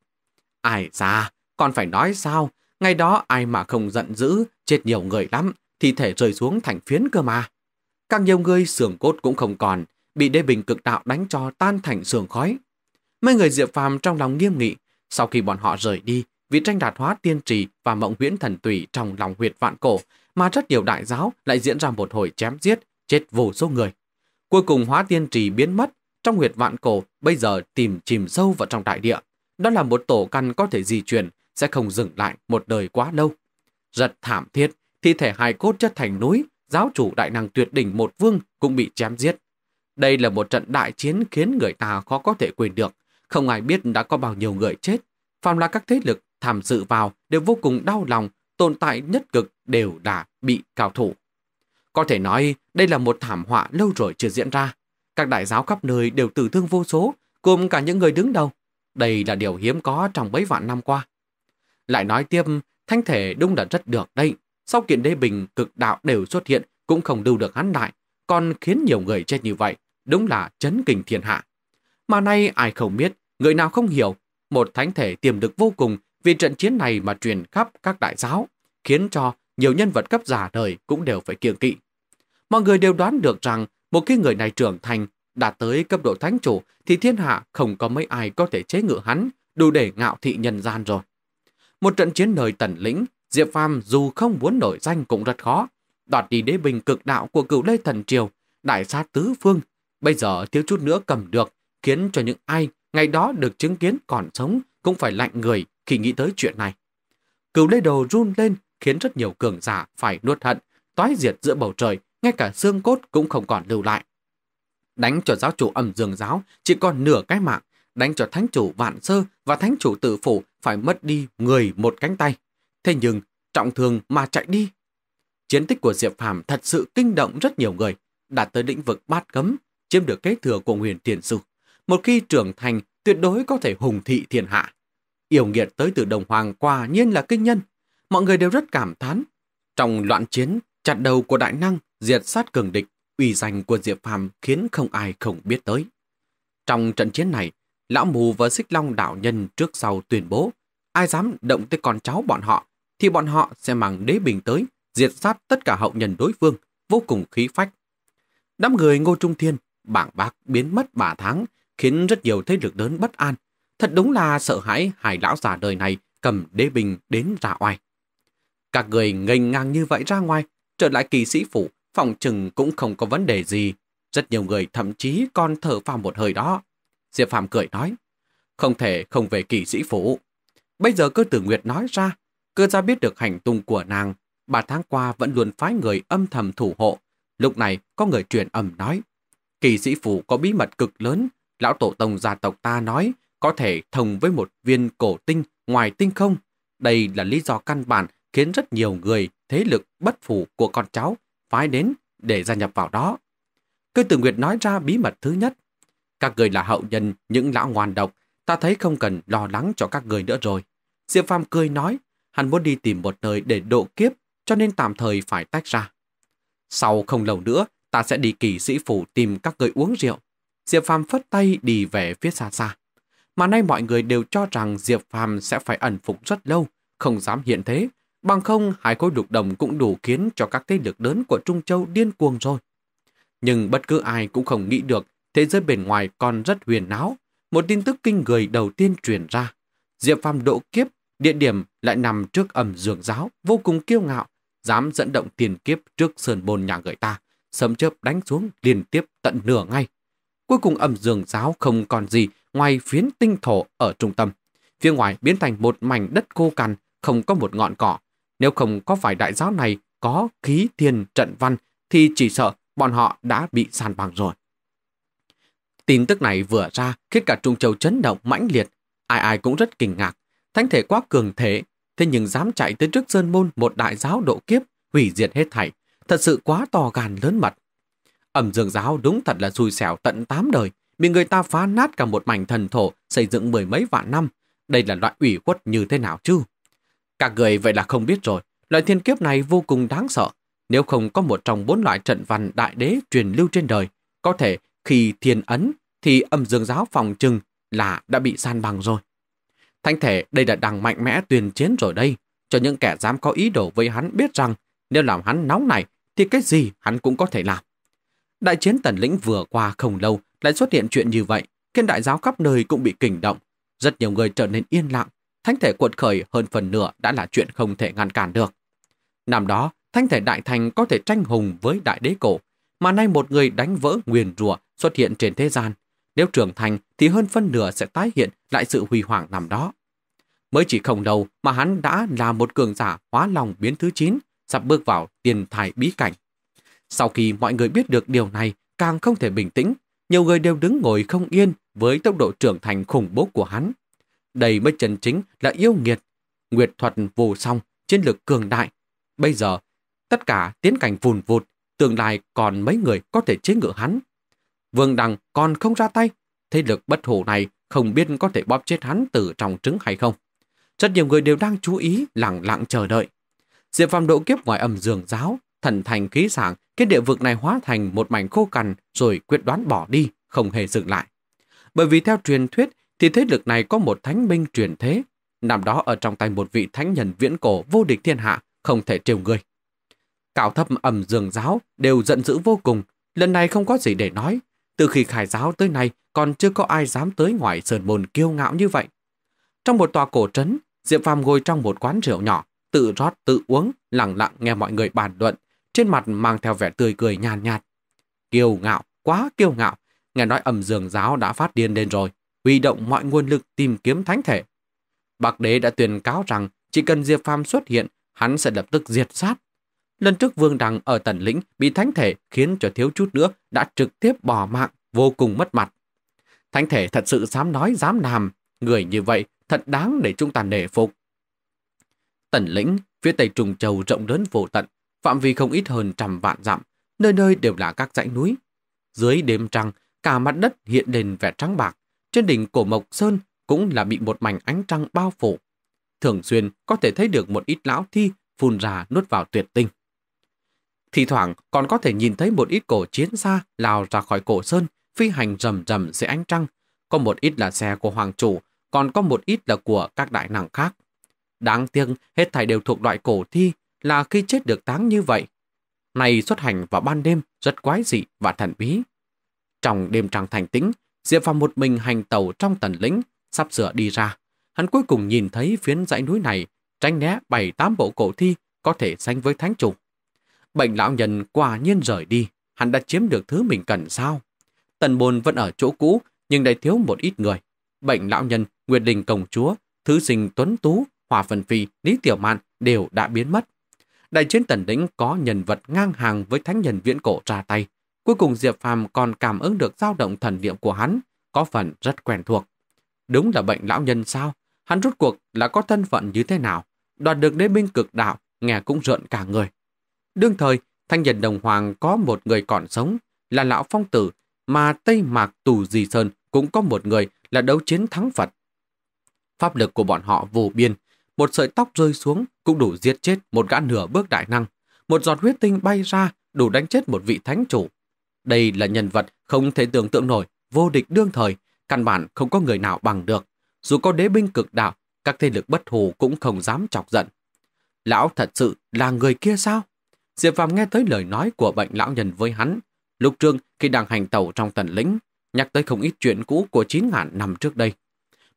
Ai ra, còn phải nói sao, ngay đó ai mà không giận dữ, chết nhiều người lắm, thì thể rơi xuống thành phiến cơ mà. Càng nhiều người xưởng cốt cũng không còn, bị đế bình cực đạo đánh cho tan thành xương khói. Mấy người Diệp Phàm trong lòng nghiêm nghị, sau khi bọn họ rời đi, vị tranh đạt hóa tiên trì và mộng huyễn thần tùy trong lòng huyệt vạn cổ mà rất nhiều đại giáo lại diễn ra một hồi chém giết, chết vô số người. Cuối cùng hóa tiên trì biến mất, trong huyệt vạn cổ bây giờ tìm chìm sâu vào trong đại địa. Đó là một tổ căn có thể di chuyển, sẽ không dừng lại một đời quá lâu. Rất thảm thiết, thi thể hài cốt chất thành núi, giáo chủ đại năng tuyệt đỉnh một vương cũng bị chém giết. Đây là một trận đại chiến khiến người ta khó có thể quên được. Không ai biết đã có bao nhiêu người chết. Phàm là các thế lực tham dự vào đều vô cùng đau lòng tồn tại nhất cực đều đã bị cao thủ. Có thể nói đây là một thảm họa lâu rồi chưa diễn ra. Các đại giáo khắp nơi đều tử thương vô số, cùng cả những người đứng đầu. Đây là điều hiếm có trong mấy vạn năm qua. Lại nói tiếp, thanh thể đúng là rất được đây. Sau kiện đế bình cực đạo đều xuất hiện cũng không lưu được hắn lại, còn khiến nhiều người chết như vậy, đúng là chấn kinh thiên hạ. Mà nay ai không biết, người nào không hiểu, một thánh thể tiềm lực vô cùng vì trận chiến này mà truyền khắp các đại giáo khiến cho nhiều nhân vật cấp giả đời cũng đều phải kiêng kỵ. Mọi người đều đoán được rằng một khi người này trưởng thành, đạt tới cấp độ thánh chủ thì thiên hạ không có mấy ai có thể chế ngự hắn, đủ để ngạo thị nhân gian rồi. Một trận chiến nơi tần lĩnh, Diệp Phàm dù không muốn nổi danh cũng rất khó. Đoạt đi đế bình cực đạo của cựu Lê Thần Triều, đại sát tứ phương, bây giờ thiếu chút nữa cầm được, khiến cho những ai ngày đó được chứng kiến còn sống cũng phải lạnh người khi nghĩ tới chuyện này. Cựu Lê Đầu run lên khiến rất nhiều cường giả phải nuốt hận, toái diệt giữa bầu trời, ngay cả xương cốt cũng không còn lưu lại. Đánh cho giáo chủ ẩm dương giáo chỉ còn nửa cái mạng, đánh cho thánh chủ vạn sơ và thánh chủ tự phủ phải mất đi người một cánh tay. Thế nhưng, trọng thương mà chạy đi. Chiến tích của Diệp Phàm thật sự kinh động rất nhiều người, đạt tới lĩnh vực bát cấm, chiếm được kế thừa của huyền tiền sư. Một khi trưởng thành, tuyệt đối có thể hùng thị thiên hạ. Yêu nghiệt tới từ đồng hoàng quả nhiên là kinh nhân mọi người đều rất cảm thán. Trong loạn chiến, chặt đầu của đại năng diệt sát cường địch, uy danh của Diệp Phàm khiến không ai không biết tới. Trong trận chiến này, Lão Mù và Xích Long đạo nhân trước sau tuyên bố, ai dám động tới con cháu bọn họ, thì bọn họ sẽ mang đế bình tới, diệt sát tất cả hậu nhân đối phương, vô cùng khí phách. Đám người Ngô Trung Thiên, bảng bạc biến mất bà tháng, khiến rất nhiều thế lực lớn bất an. Thật đúng là sợ hãi hải lão già đời này cầm đế bình đến ra oai. Các người ngây ngang như vậy ra ngoài, trở lại kỳ sĩ phủ, phòng trừng cũng không có vấn đề gì. Rất nhiều người thậm chí còn thở vào một hơi đó. Diệp Phạm cười nói, không thể không về kỳ sĩ phủ. Bây giờ cơ tử Nguyệt nói ra, cơ ra biết được hành tung của nàng, ba tháng qua vẫn luôn phái người âm thầm thủ hộ. Lúc này có người truyền âm nói, kỳ sĩ phủ có bí mật cực lớn, lão tổ tông gia tộc ta nói có thể thông với một viên cổ tinh ngoài tinh không. Đây là lý do căn bản khiến rất nhiều người thế lực bất phủ của con cháu phái đến để gia nhập vào đó. Cư Tử Nguyệt nói ra bí mật thứ nhất. Các người là hậu nhân, những lão ngoan độc, ta thấy không cần lo lắng cho các người nữa rồi. Diệp Phàm cười nói, hắn muốn đi tìm một nơi để độ kiếp, cho nên tạm thời phải tách ra. Sau không lâu nữa, ta sẽ đi kỳ sĩ phủ tìm các người uống rượu. Diệp Phàm phất tay đi về phía xa xa. Mà nay mọi người đều cho rằng Diệp Phàm sẽ phải ẩn phục rất lâu, không dám hiện thế, Bằng không, hai khối lục đồng cũng đủ khiến cho các thế lực lớn của Trung Châu điên cuồng rồi. Nhưng bất cứ ai cũng không nghĩ được thế giới bên ngoài còn rất huyền náo. Một tin tức kinh người đầu tiên truyền ra. Diệp Phàm độ kiếp, địa điểm lại nằm trước ẩm dường giáo, vô cùng kiêu ngạo, dám dẫn động tiền kiếp trước sơn môn nhà người ta, sấm chớp đánh xuống liên tiếp tận nửa ngay. Cuối cùng ẩm dường giáo không còn gì ngoài phiến tinh thổ ở trung tâm. Phía ngoài biến thành một mảnh đất khô cằn, không có một ngọn cỏ, nếu không có phải đại giáo này có khí thiên trận văn thì chỉ sợ bọn họ đã bị sàn bằng rồi. Tin tức này vừa ra khiến cả Trung Châu chấn động mãnh liệt. Ai ai cũng rất kinh ngạc. Thánh thể quá cường thế thế nhưng dám chạy tới trước Sơn Môn một đại giáo độ kiếp, hủy diệt hết thảy. Thật sự quá to gan lớn mật. Ẩm dương giáo đúng thật là xui xẻo tận tám đời, bị người ta phá nát cả một mảnh thần thổ xây dựng mười mấy vạn năm. Đây là loại ủy quất như thế nào chứ? Các người vậy là không biết rồi, loại thiên kiếp này vô cùng đáng sợ. Nếu không có một trong bốn loại trận văn đại đế truyền lưu trên đời, có thể khi thiên ấn thì âm dương giáo phòng trừng là đã bị san bằng rồi. Thánh thể đây đã đang mạnh mẽ tuyên chiến rồi đây, cho những kẻ dám có ý đồ với hắn biết rằng nếu làm hắn nóng này thì cái gì hắn cũng có thể làm. Đại chiến tần lĩnh vừa qua không lâu lại xuất hiện chuyện như vậy, khiến đại giáo khắp nơi cũng bị kinh động. Rất nhiều người trở nên yên lặng, thánh thể cuộn khởi hơn phần nửa đã là chuyện không thể ngăn cản được. Năm đó, thánh thể đại thành có thể tranh hùng với đại đế cổ, mà nay một người đánh vỡ nguyền rùa xuất hiện trên thế gian. Nếu trưởng thành thì hơn phân nửa sẽ tái hiện lại sự huy hoàng năm đó. Mới chỉ không đầu mà hắn đã là một cường giả hóa lòng biến thứ 9, sắp bước vào tiền thải bí cảnh. Sau khi mọi người biết được điều này, càng không thể bình tĩnh, nhiều người đều đứng ngồi không yên với tốc độ trưởng thành khủng bố của hắn. Đây mới chân chính là yêu nghiệt. Nguyệt thuật vô song, chiến lược cường đại. Bây giờ, tất cả tiến cảnh vùn vụt, tương lai còn mấy người có thể chế ngự hắn. Vương Đằng còn không ra tay, thế lực bất hủ này không biết có thể bóp chết hắn từ trong trứng hay không. Rất nhiều người đều đang chú ý, lặng lặng chờ đợi. Diệp phạm độ kiếp ngoài ẩm dường giáo, thần thành khí sảng, cái địa vực này hóa thành một mảnh khô cằn rồi quyết đoán bỏ đi, không hề dừng lại. Bởi vì theo truyền thuyết, thì thế lực này có một thánh binh truyền thế, nằm đó ở trong tay một vị thánh nhân viễn cổ vô địch thiên hạ, không thể trêu người. cạo thấp ẩm dường giáo đều giận dữ vô cùng, lần này không có gì để nói. Từ khi khải giáo tới nay còn chưa có ai dám tới ngoài sườn môn kiêu ngạo như vậy. Trong một tòa cổ trấn, Diệp Phàm ngồi trong một quán rượu nhỏ, tự rót tự uống, lặng lặng nghe mọi người bàn luận, trên mặt mang theo vẻ tươi cười nhàn nhạt, nhạt. Kiêu ngạo, quá kiêu ngạo, nghe nói ẩm dường giáo đã phát điên lên rồi huy động mọi nguồn lực tìm kiếm thánh thể. Bạc đế đã tuyên cáo rằng chỉ cần Diệp Phàm xuất hiện, hắn sẽ lập tức diệt sát. Lần trước Vương Đằng ở Tần Lĩnh bị thánh thể khiến cho thiếu chút nữa đã trực tiếp bỏ mạng, vô cùng mất mặt. Thánh thể thật sự dám nói, dám làm. Người như vậy thật đáng để chúng ta nể phục. Tần Lĩnh, phía tây trùng châu rộng lớn vô tận, phạm vi không ít hơn trăm vạn dặm, nơi nơi đều là các dãy núi. Dưới đêm trăng, cả mặt đất hiện lên vẻ trắng bạc. Trên đỉnh cổ Mộc Sơn cũng là bị một mảnh ánh trăng bao phủ. Thường xuyên có thể thấy được một ít lão thi phun ra nuốt vào tuyệt tinh. Thì thoảng còn có thể nhìn thấy một ít cổ chiến xa lao ra khỏi cổ sơn, phi hành rầm rầm dưới ánh trăng. Có một ít là xe của hoàng chủ, còn có một ít là của các đại nàng khác. Đáng tiếc, hết thảy đều thuộc loại cổ thi, là khi chết được táng như vậy. Này xuất hành vào ban đêm, rất quái dị và thần bí. Trong đêm trăng thành tĩnh, Diệp Phàm một mình hành tàu trong tần lĩnh, sắp sửa đi ra. Hắn cuối cùng nhìn thấy phiến dãy núi này, tránh né bảy tám bộ cổ thi có thể sánh với thánh trùng. Bệnh lão nhân quả nhiên rời đi, hắn đã chiếm được thứ mình cần sao? Tần bồn vẫn ở chỗ cũ, nhưng đầy thiếu một ít người. Bệnh lão nhân, Nguyệt Đình Công Chúa, Thứ Sinh Tuấn Tú, Hòa Phần Phi, Lý Tiểu Mạn đều đã biến mất. Đại chiến tần lĩnh có nhân vật ngang hàng với thánh nhân viễn cổ ra tay, Cuối cùng Diệp Phàm còn cảm ứng được dao động thần niệm của hắn, có phần rất quen thuộc. Đúng là bệnh lão nhân sao? Hắn rút cuộc là có thân phận như thế nào? Đoạt được đế binh cực đạo, nghe cũng rợn cả người. Đương thời, thanh nhân đồng hoàng có một người còn sống, là lão phong tử, mà Tây Mạc Tù Di Sơn cũng có một người là đấu chiến thắng Phật. Pháp lực của bọn họ vô biên, một sợi tóc rơi xuống cũng đủ giết chết một gã nửa bước đại năng. Một giọt huyết tinh bay ra đủ đánh chết một vị thánh chủ đây là nhân vật không thể tưởng tượng nổi, vô địch đương thời, căn bản không có người nào bằng được. Dù có đế binh cực đạo, các thế lực bất hù cũng không dám chọc giận. Lão thật sự là người kia sao? Diệp Phàm nghe tới lời nói của bệnh lão nhân với hắn. Lục Trương khi đang hành tàu trong tần lĩnh, nhắc tới không ít chuyện cũ của 9.000 năm trước đây.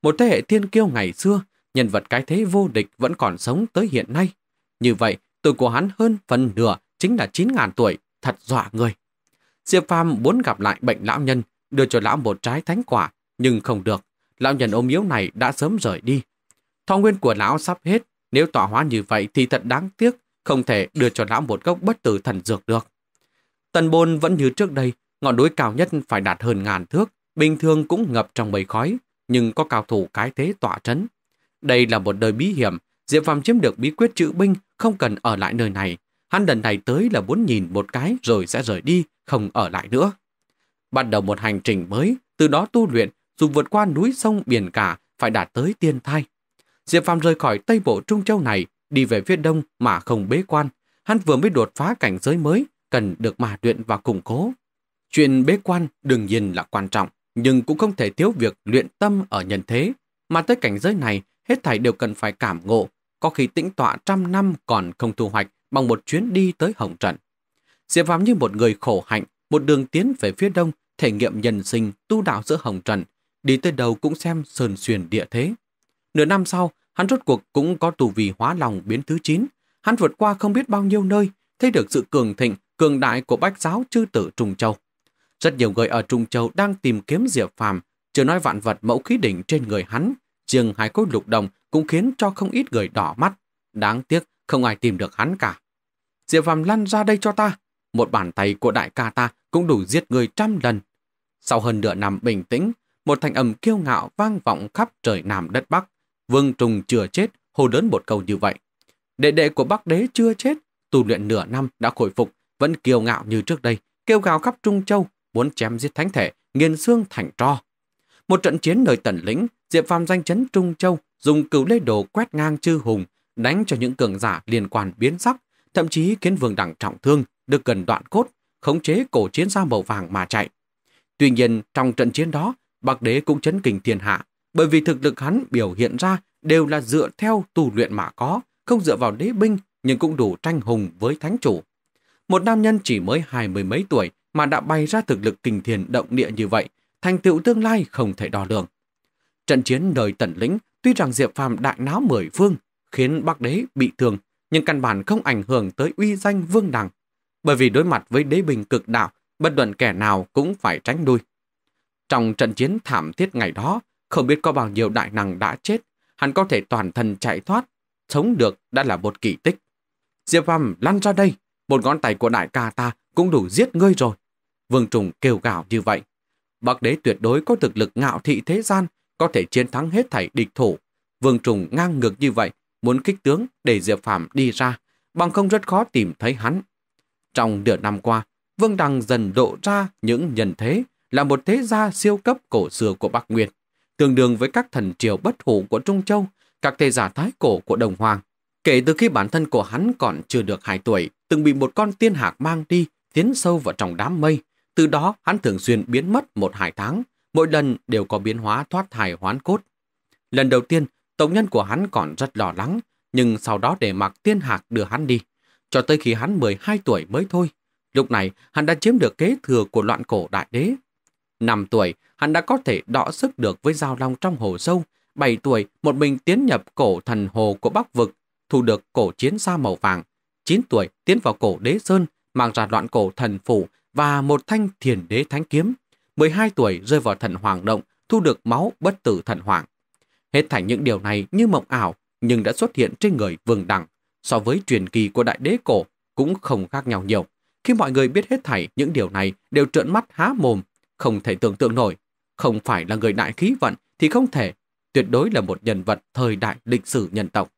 Một thế hệ thiên kiêu ngày xưa, nhân vật cái thế vô địch vẫn còn sống tới hiện nay. Như vậy, tuổi của hắn hơn phần nửa chính là 9.000 tuổi, thật dọa người. Diệp Phàm muốn gặp lại bệnh lão nhân, đưa cho lão một trái thánh quả, nhưng không được. Lão nhân ôm yếu này đã sớm rời đi. Thọ nguyên của lão sắp hết, nếu tỏa hóa như vậy thì thật đáng tiếc, không thể đưa cho lão một gốc bất tử thần dược được. Tần bôn vẫn như trước đây, ngọn núi cao nhất phải đạt hơn ngàn thước, bình thường cũng ngập trong bầy khói, nhưng có cao thủ cái thế tỏa trấn. Đây là một đời bí hiểm, Diệp Phàm chiếm được bí quyết trữ binh, không cần ở lại nơi này, Hắn lần này tới là muốn nhìn một cái rồi sẽ rời đi, không ở lại nữa. Bắt đầu một hành trình mới, từ đó tu luyện, dù vượt qua núi sông biển cả, phải đạt tới tiên thai. Diệp Phàm rời khỏi Tây Bộ Trung Châu này, đi về phía Đông mà không bế quan. Hắn vừa mới đột phá cảnh giới mới, cần được mà luyện và củng cố. Chuyện bế quan đương nhiên là quan trọng, nhưng cũng không thể thiếu việc luyện tâm ở nhân thế. Mà tới cảnh giới này, hết thảy đều cần phải cảm ngộ, có khi tĩnh tọa trăm năm còn không thu hoạch bằng một chuyến đi tới Hồng Trận Diệp Phạm như một người khổ hạnh, một đường tiến về phía đông, thể nghiệm nhân sinh, tu đạo giữa Hồng Trận đi tới đầu cũng xem sờn xuyền địa thế. Nửa năm sau, hắn rốt cuộc cũng có tù vì hóa lòng biến thứ 9. Hắn vượt qua không biết bao nhiêu nơi, thấy được sự cường thịnh, cường đại của bách giáo chư tử Trung Châu. Rất nhiều người ở Trung Châu đang tìm kiếm Diệp Phàm chưa nói vạn vật mẫu khí đỉnh trên người hắn, chừng hai cốt lục đồng cũng khiến cho không ít người đỏ mắt. Đáng tiếc, không ai tìm được hắn cả. Diệp Phàm lăn ra đây cho ta, một bàn tay của đại ca ta cũng đủ giết người trăm lần. Sau hơn nửa năm bình tĩnh, một thanh âm kiêu ngạo vang vọng khắp trời Nam đất Bắc. Vương Trùng chưa chết, hồ lớn một câu như vậy. Đệ đệ của Bắc Đế chưa chết, tu luyện nửa năm đã khôi phục, vẫn kiêu ngạo như trước đây, kêu gào khắp Trung Châu, muốn chém giết thánh thể, nghiền xương thành tro. Một trận chiến nơi tần lĩnh, Diệp Phàm danh chấn Trung Châu, dùng cửu lê đồ quét ngang chư hùng, đánh cho những cường giả liên quan biến sắc, thậm chí khiến vương đẳng trọng thương, được gần đoạn cốt, khống chế cổ chiến ra màu vàng mà chạy. Tuy nhiên, trong trận chiến đó, Bắc Đế cũng chấn kinh thiên hạ, bởi vì thực lực hắn biểu hiện ra đều là dựa theo tu luyện mà có, không dựa vào đế binh nhưng cũng đủ tranh hùng với thánh chủ. Một nam nhân chỉ mới hai mươi mấy tuổi mà đã bay ra thực lực kinh thiền động địa như vậy, thành tựu tương lai không thể đo lường. Trận chiến đời tần lĩnh tuy rằng Diệp Phàm đại náo mười phương, khiến Bắc Đế bị thương, nhưng căn bản không ảnh hưởng tới uy danh vương đằng. Bởi vì đối mặt với đế bình cực đạo, bất luận kẻ nào cũng phải tránh đuôi Trong trận chiến thảm thiết ngày đó, không biết có bao nhiêu đại năng đã chết, hắn có thể toàn thân chạy thoát, sống được đã là một kỳ tích. Diệp Phàm lăn ra đây, một ngón tay của đại ca ta cũng đủ giết ngươi rồi. Vương Trùng kêu gào như vậy. Bắc đế tuyệt đối có thực lực ngạo thị thế gian, có thể chiến thắng hết thảy địch thủ. Vương Trùng ngang ngược như vậy muốn kích tướng để Diệp Phạm đi ra, bằng không rất khó tìm thấy hắn. Trong nửa năm qua, Vương đăng dần độ ra những nhân thế là một thế gia siêu cấp cổ xưa của Bắc Nguyên, tương đương với các thần triều bất hủ của Trung Châu, các thế giả thái cổ của Đồng Hoàng. Kể từ khi bản thân của hắn còn chưa được 2 tuổi, từng bị một con tiên hạc mang đi, tiến sâu vào trong đám mây. Từ đó, hắn thường xuyên biến mất một hai tháng, mỗi lần đều có biến hóa thoát thải hoán cốt. Lần đầu tiên, Tổng nhân của hắn còn rất lo lắng, nhưng sau đó để mặc tiên hạc đưa hắn đi. Cho tới khi hắn 12 tuổi mới thôi. Lúc này, hắn đã chiếm được kế thừa của loạn cổ đại đế. Năm tuổi, hắn đã có thể đọ sức được với giao long trong hồ sâu. Bảy tuổi, một mình tiến nhập cổ thần hồ của Bắc Vực, thu được cổ chiến xa màu vàng. Chín tuổi, tiến vào cổ đế sơn, mang ra loạn cổ thần phủ và một thanh thiền đế thánh kiếm. 12 tuổi rơi vào thần hoàng động, thu được máu bất tử thần hoàng. Hết thành những điều này như mộng ảo, nhưng đã xuất hiện trên người Vương đẳng So với truyền kỳ của đại đế cổ cũng không khác nhau nhiều. Khi mọi người biết hết thảy những điều này đều trợn mắt há mồm, không thể tưởng tượng nổi. Không phải là người đại khí vận thì không thể, tuyệt đối là một nhân vật thời đại lịch sử nhân tộc.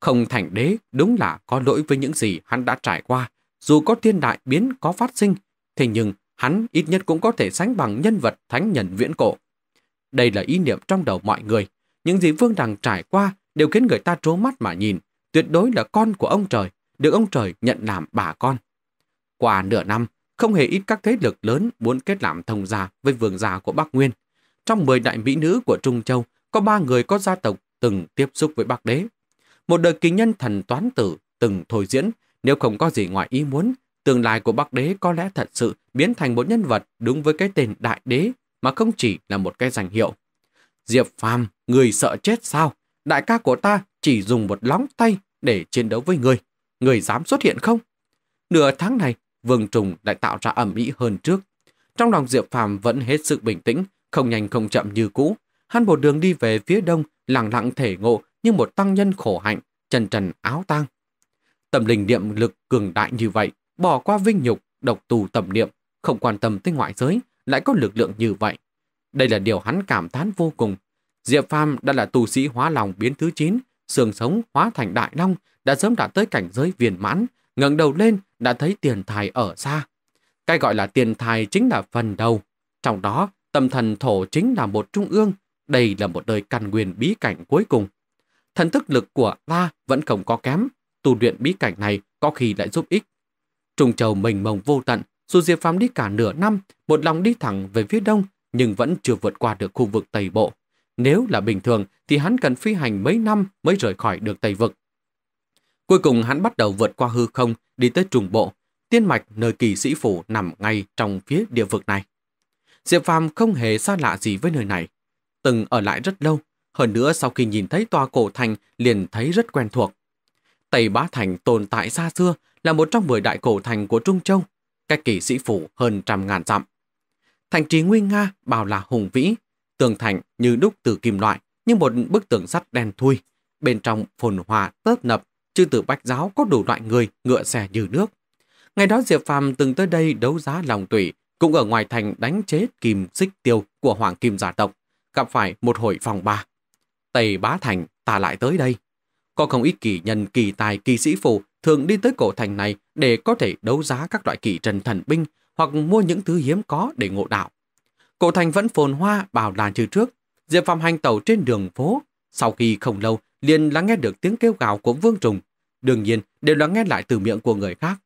Không thành đế đúng là có lỗi với những gì hắn đã trải qua, dù có thiên đại biến có phát sinh, thế nhưng hắn ít nhất cũng có thể sánh bằng nhân vật thánh nhân viễn cổ. Đây là ý niệm trong đầu mọi người, những gì Vương Đằng trải qua đều khiến người ta trố mắt mà nhìn, tuyệt đối là con của ông trời, được ông trời nhận làm bà con. Qua nửa năm, không hề ít các thế lực lớn muốn kết làm thông gia với vương gia của Bắc Nguyên. Trong 10 đại mỹ nữ của Trung Châu, có ba người có gia tộc từng tiếp xúc với Bắc Đế. Một đời kỳ nhân thần toán tử từng thôi diễn, nếu không có gì ngoài ý muốn, tương lai của Bắc Đế có lẽ thật sự biến thành một nhân vật đúng với cái tên Đại Đế mà không chỉ là một cái danh hiệu. Diệp Phàm Người sợ chết sao? Đại ca của ta chỉ dùng một lóng tay để chiến đấu với người. Người dám xuất hiện không? Nửa tháng này, Vương Trùng lại tạo ra ẩm ý hơn trước. Trong lòng Diệp Phàm vẫn hết sự bình tĩnh, không nhanh không chậm như cũ. Hắn một đường đi về phía đông, lặng lặng thể ngộ như một tăng nhân khổ hạnh, trần trần áo tang. Tâm linh niệm lực cường đại như vậy, bỏ qua vinh nhục, độc tù tầm niệm, không quan tâm tới ngoại giới, lại có lực lượng như vậy. Đây là điều hắn cảm thán vô cùng, Diệp Phàm đã là tu sĩ hóa lòng biến thứ 9, xương sống hóa thành đại long, đã sớm đạt tới cảnh giới viên mãn, ngẩng đầu lên đã thấy tiền thài ở xa. Cái gọi là tiền thài chính là phần đầu, trong đó tâm thần thổ chính là một trung ương, đây là một đời căn nguyên bí cảnh cuối cùng. Thần thức lực của ta vẫn không có kém, tu luyện bí cảnh này có khi lại giúp ích. Trùng Châu mình mông vô tận, dù Diệp Phàm đi cả nửa năm, một lòng đi thẳng về phía đông nhưng vẫn chưa vượt qua được khu vực Tây Bộ. Nếu là bình thường thì hắn cần phi hành mấy năm mới rời khỏi được Tây Vực. Cuối cùng hắn bắt đầu vượt qua hư không, đi tới trùng bộ, tiên mạch nơi kỳ sĩ phủ nằm ngay trong phía địa vực này. Diệp Phàm không hề xa lạ gì với nơi này. Từng ở lại rất lâu, hơn nữa sau khi nhìn thấy tòa cổ thành liền thấy rất quen thuộc. Tây Bá Thành tồn tại xa xưa là một trong 10 đại cổ thành của Trung Châu, cách kỳ sĩ phủ hơn trăm ngàn dặm. Thành trì Nguyên Nga bảo là hùng vĩ, Tường thành như đúc từ kim loại, như một bức tường sắt đen thui. Bên trong phồn hòa tớp nập, chư tử bách giáo có đủ loại người ngựa xe như nước. Ngày đó Diệp Phàm từng tới đây đấu giá lòng tủy, cũng ở ngoài thành đánh chết kìm xích tiêu của Hoàng Kim giả tộc, gặp phải một hội phòng ba. Tây Bá Thành, ta lại tới đây. Có không ít kỳ nhân kỳ tài kỳ sĩ phụ thường đi tới cổ thành này để có thể đấu giá các loại kỳ trần thần binh hoặc mua những thứ hiếm có để ngộ đạo cổ thành vẫn phồn hoa bảo đàn như trước. Diệp Phạm hành tàu trên đường phố. Sau khi không lâu, liền lắng nghe được tiếng kêu gào của Vương Trùng. Đương nhiên, đều lắng nghe lại từ miệng của người khác.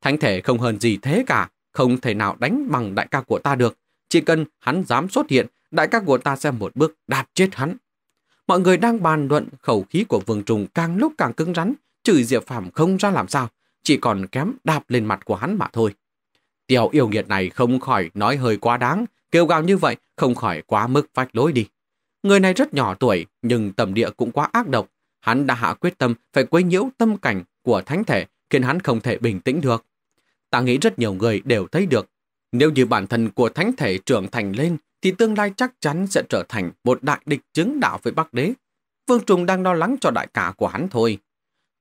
Thánh thể không hơn gì thế cả, không thể nào đánh bằng đại ca của ta được. Chỉ cần hắn dám xuất hiện, đại ca của ta sẽ một bước đạp chết hắn. Mọi người đang bàn luận khẩu khí của Vương Trùng càng lúc càng cứng rắn, chửi Diệp Phạm không ra làm sao, chỉ còn kém đạp lên mặt của hắn mà thôi. Tiểu yêu nghiệt này không khỏi nói hơi quá đáng, Kêu gào như vậy không khỏi quá mức vách lối đi. Người này rất nhỏ tuổi nhưng tầm địa cũng quá ác độc. Hắn đã hạ quyết tâm phải quấy nhiễu tâm cảnh của thánh thể khiến hắn không thể bình tĩnh được. Ta nghĩ rất nhiều người đều thấy được. Nếu như bản thân của thánh thể trưởng thành lên thì tương lai chắc chắn sẽ trở thành một đại địch chứng đạo với Bắc Đế. Vương Trùng đang lo lắng cho đại cả của hắn thôi.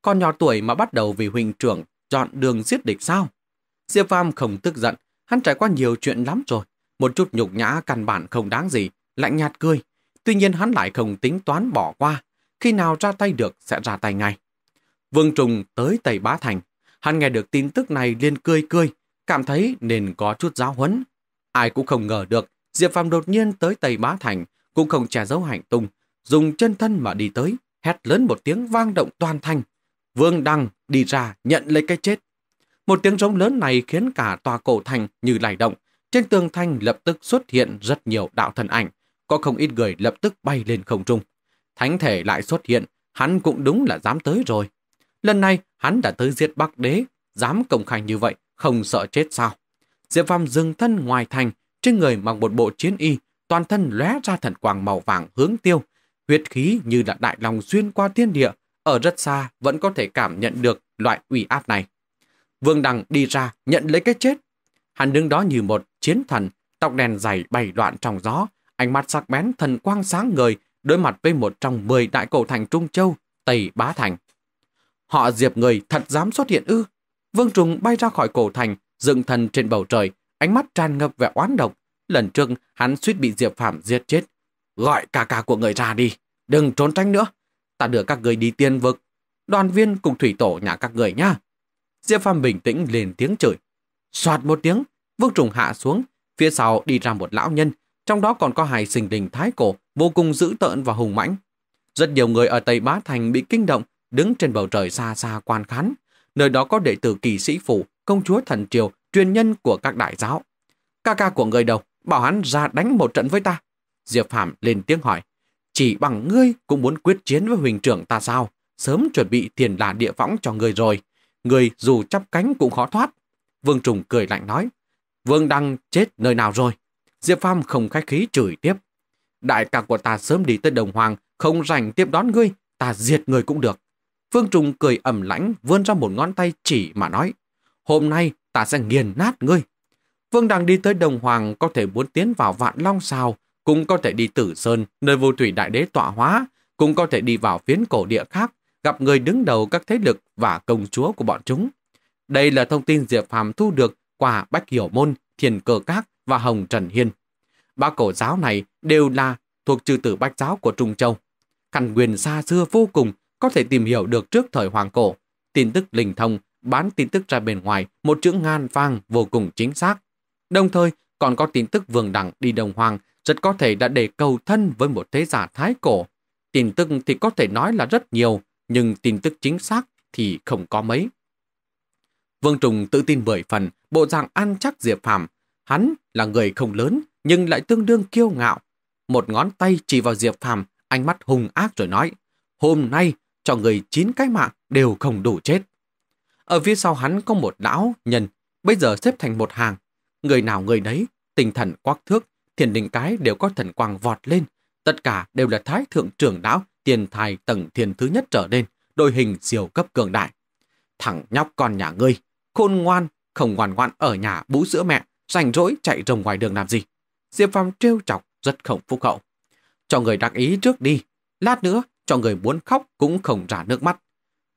Con nhỏ tuổi mà bắt đầu vì huynh trưởng chọn đường giết địch sao? Diệp Phàm không tức giận, hắn trải qua nhiều chuyện lắm rồi. Một chút nhục nhã căn bản không đáng gì, lạnh nhạt cười. Tuy nhiên hắn lại không tính toán bỏ qua, khi nào ra tay được sẽ ra tay ngay. Vương Trùng tới Tây Bá Thành, hắn nghe được tin tức này liền cười cười, cảm thấy nên có chút giáo huấn. Ai cũng không ngờ được, Diệp Phạm đột nhiên tới Tây Bá Thành, cũng không che giấu hành tung, dùng chân thân mà đi tới, hét lớn một tiếng vang động toàn thanh Vương Đăng đi ra nhận lấy cái chết. Một tiếng rống lớn này khiến cả tòa cổ thành như lay động, trên tường thanh lập tức xuất hiện rất nhiều đạo thần ảnh, có không ít người lập tức bay lên không trung. Thánh thể lại xuất hiện, hắn cũng đúng là dám tới rồi. Lần này hắn đã tới diệt Bắc Đế, dám công khai như vậy, không sợ chết sao. Diệp Phàm dừng thân ngoài thành, trên người mặc một bộ chiến y, toàn thân lóe ra thần quang màu vàng hướng tiêu, huyết khí như là đại lòng xuyên qua thiên địa, ở rất xa vẫn có thể cảm nhận được loại ủy áp này. Vương Đằng đi ra nhận lấy cái chết. Hắn đứng đó như một chiến thần, tóc đèn dày bay đoạn trong gió, ánh mắt sắc bén thần quang sáng người đối mặt với một trong mười đại cổ thành Trung Châu, Tây Bá Thành. Họ diệp người thật dám xuất hiện ư. Vương Trùng bay ra khỏi cổ thành, dựng thần trên bầu trời, ánh mắt tràn ngập vẻ oán độc. Lần trước hắn suýt bị Diệp Phạm giết chết. Gọi ca ca của người ra đi, đừng trốn tránh nữa. Ta đưa các người đi tiên vực, đoàn viên cùng thủy tổ nhà các người nha Diệp Phạm bình tĩnh lên tiếng chửi. Xoạt một tiếng, Vương Trùng hạ xuống, phía sau đi ra một lão nhân, trong đó còn có hai sinh đình thái cổ vô cùng dữ tợn và hùng mãnh. Rất nhiều người ở Tây Bá Thành bị kinh động, đứng trên bầu trời xa xa quan khán. Nơi đó có đệ tử kỳ sĩ phủ, công chúa thần triều, truyền nhân của các đại giáo. Ca ca của người đầu, bảo hắn ra đánh một trận với ta. Diệp Phạm lên tiếng hỏi, chỉ bằng ngươi cũng muốn quyết chiến với huỳnh trưởng ta sao? Sớm chuẩn bị thiền đà địa võng cho người rồi. người dù chắp cánh cũng khó thoát. Vương Trùng cười lạnh nói, Vương Đăng chết nơi nào rồi? Diệp Phàm không khách khí chửi tiếp. Đại ca của ta sớm đi tới Đồng Hoàng, không rảnh tiếp đón ngươi, ta diệt người cũng được. Phương Trùng cười ẩm lãnh, vươn ra một ngón tay chỉ mà nói. Hôm nay ta sẽ nghiền nát ngươi. Vương Đăng đi tới Đồng Hoàng có thể muốn tiến vào Vạn Long Sao, cũng có thể đi Tử Sơn, nơi vô thủy đại đế tọa hóa, cũng có thể đi vào phiến cổ địa khác, gặp người đứng đầu các thế lực và công chúa của bọn chúng. Đây là thông tin Diệp Phàm thu được qua Bách Hiểu Môn, Thiền cơ Các và Hồng Trần Hiên. Ba cổ giáo này đều là thuộc trừ tử Bách Giáo của Trung Châu. Căn nguyên xa xưa vô cùng có thể tìm hiểu được trước thời Hoàng Cổ. Tin tức linh thông bán tin tức ra bên ngoài một chữ ngan vang vô cùng chính xác. Đồng thời còn có tin tức vương đẳng đi đồng hoàng rất có thể đã để cầu thân với một thế giả thái cổ. Tin tức thì có thể nói là rất nhiều, nhưng tin tức chính xác thì không có mấy. Vương Trùng tự tin bởi phần, bộ dạng ăn chắc Diệp Phàm Hắn là người không lớn, nhưng lại tương đương kiêu ngạo. Một ngón tay chỉ vào Diệp Phàm ánh mắt hung ác rồi nói, hôm nay cho người chín cái mạng đều không đủ chết. Ở phía sau hắn có một đảo nhân, bây giờ xếp thành một hàng. Người nào người đấy, tinh thần quắc thước, thiền đình cái đều có thần quang vọt lên. Tất cả đều là thái thượng trưởng đảo tiền thài tầng thiền thứ nhất trở lên, đội hình siêu cấp cường đại. Thẳng nhóc con nhà ngươi, khôn ngoan, không ngoan ngoan ở nhà bú sữa mẹ, rảnh rỗi chạy rồng ngoài đường làm gì. Diệp Phong trêu chọc rất khổng phúc hậu. Cho người đặc ý trước đi, lát nữa cho người muốn khóc cũng không ra nước mắt.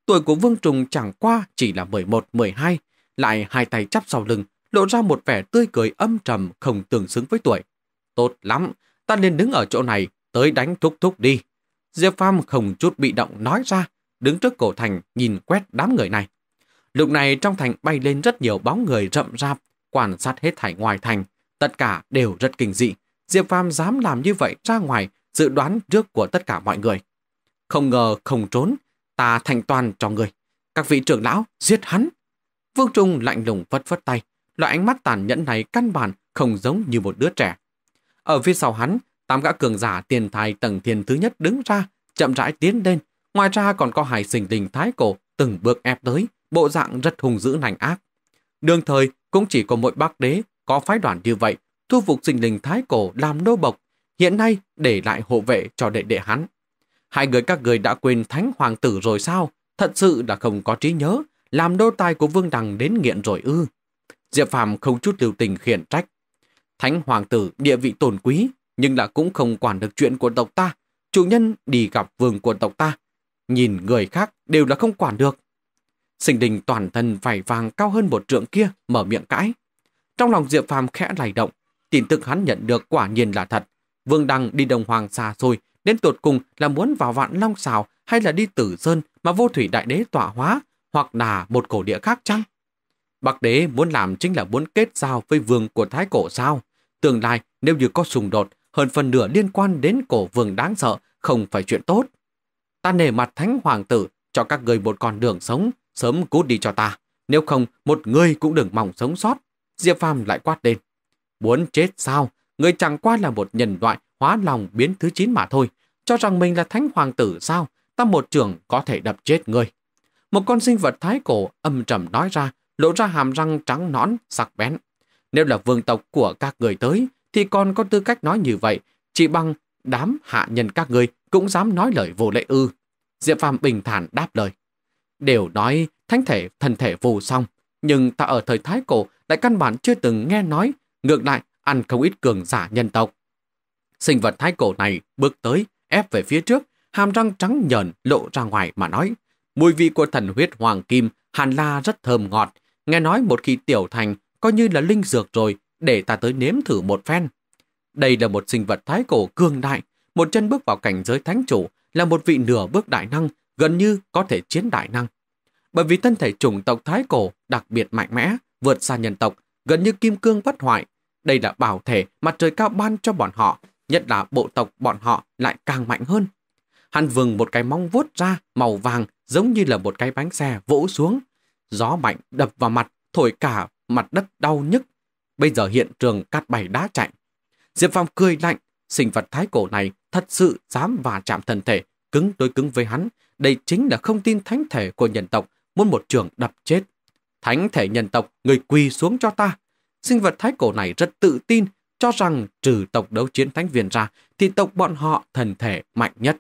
Tuổi của Vương Trùng chẳng qua chỉ là 11-12, lại hai tay chắp sau lưng, lộ ra một vẻ tươi cười âm trầm không tương xứng với tuổi. Tốt lắm, ta nên đứng ở chỗ này, tới đánh thúc thúc đi. Diệp Phong không chút bị động nói ra, đứng trước cổ thành nhìn quét đám người này. Lúc này trong thành bay lên rất nhiều bóng người rậm rạp, quan sát hết thảy ngoài thành. Tất cả đều rất kinh dị. Diệp Phàm dám làm như vậy ra ngoài, dự đoán trước của tất cả mọi người. Không ngờ không trốn, ta thành toàn cho người. Các vị trưởng lão, giết hắn. Vương Trung lạnh lùng vất vất tay. Loại ánh mắt tàn nhẫn này căn bản không giống như một đứa trẻ. Ở phía sau hắn, tám gã cường giả tiền thai tầng thiên thứ nhất đứng ra, chậm rãi tiến lên. Ngoài ra còn có hải sinh tình thái cổ từng bước ép tới, bộ dạng rất hung dữ nành ác. Đương thời cũng chỉ có mỗi bác đế có phái đoàn như vậy, thu phục sinh linh thái cổ làm nô bộc, hiện nay để lại hộ vệ cho đệ đệ hắn. Hai người các người đã quên thánh hoàng tử rồi sao? Thật sự là không có trí nhớ, làm đô tài của vương đằng đến nghiện rồi ư. Diệp Phàm không chút lưu tình khiển trách. Thánh hoàng tử địa vị tồn quý, nhưng là cũng không quản được chuyện của tộc ta. Chủ nhân đi gặp vương của tộc ta. Nhìn người khác đều là không quản được. Sinh đình toàn thân vải vàng cao hơn một trượng kia mở miệng cãi. Trong lòng Diệp Phàm khẽ lay động, tin tức hắn nhận được quả nhiên là thật. Vương Đăng đi đồng hoàng xa xôi, đến tột cùng là muốn vào vạn long xào hay là đi tử sơn mà vô thủy đại đế tỏa hóa hoặc là một cổ địa khác chăng? Bắc đế muốn làm chính là muốn kết giao với vương của thái cổ sao? Tương lai nếu như có xung đột, hơn phần nửa liên quan đến cổ vương đáng sợ không phải chuyện tốt. Ta nể mặt thánh hoàng tử cho các người một con đường sống, sớm cút đi cho ta, nếu không một người cũng đừng mong sống sót. Diệp Phàm lại quát lên. Muốn chết sao? Người chẳng qua là một nhân loại hóa lòng biến thứ chín mà thôi. Cho rằng mình là thánh hoàng tử sao? Ta một trường có thể đập chết người. Một con sinh vật thái cổ âm trầm nói ra, lộ ra hàm răng trắng nõn, sắc bén. Nếu là vương tộc của các người tới, thì còn có tư cách nói như vậy. Chỉ bằng đám hạ nhân các người cũng dám nói lời vô lễ ư. Diệp Phàm bình thản đáp lời. Đều nói thánh thể, thần thể vô song, nhưng ta ở thời Thái Cổ lại căn bản chưa từng nghe nói, ngược lại ăn không ít cường giả nhân tộc. Sinh vật Thái Cổ này bước tới, ép về phía trước, hàm răng trắng nhờn lộ ra ngoài mà nói. Mùi vị của thần huyết hoàng kim hàn la rất thơm ngọt, nghe nói một khi tiểu thành coi như là linh dược rồi, để ta tới nếm thử một phen. Đây là một sinh vật thái cổ cường đại, một chân bước vào cảnh giới thánh chủ là một vị nửa bước đại năng, gần như có thể chiến đại năng bởi vì thân thể chủng tộc Thái Cổ đặc biệt mạnh mẽ, vượt xa nhân tộc, gần như kim cương bất hoại. Đây là bảo thể mặt trời cao ban cho bọn họ, nhất là bộ tộc bọn họ lại càng mạnh hơn. Hắn vừng một cái móng vuốt ra màu vàng giống như là một cái bánh xe vỗ xuống. Gió mạnh đập vào mặt, thổi cả mặt đất đau nhức. Bây giờ hiện trường cát bảy đá chạy. Diệp Phong cười lạnh, sinh vật thái cổ này thật sự dám và chạm thân thể, cứng đối cứng với hắn. Đây chính là không tin thánh thể của nhân tộc muốn một trường đập chết. Thánh thể nhân tộc, người quỳ xuống cho ta. Sinh vật thái cổ này rất tự tin, cho rằng trừ tộc đấu chiến thánh viên ra thì tộc bọn họ thần thể mạnh nhất.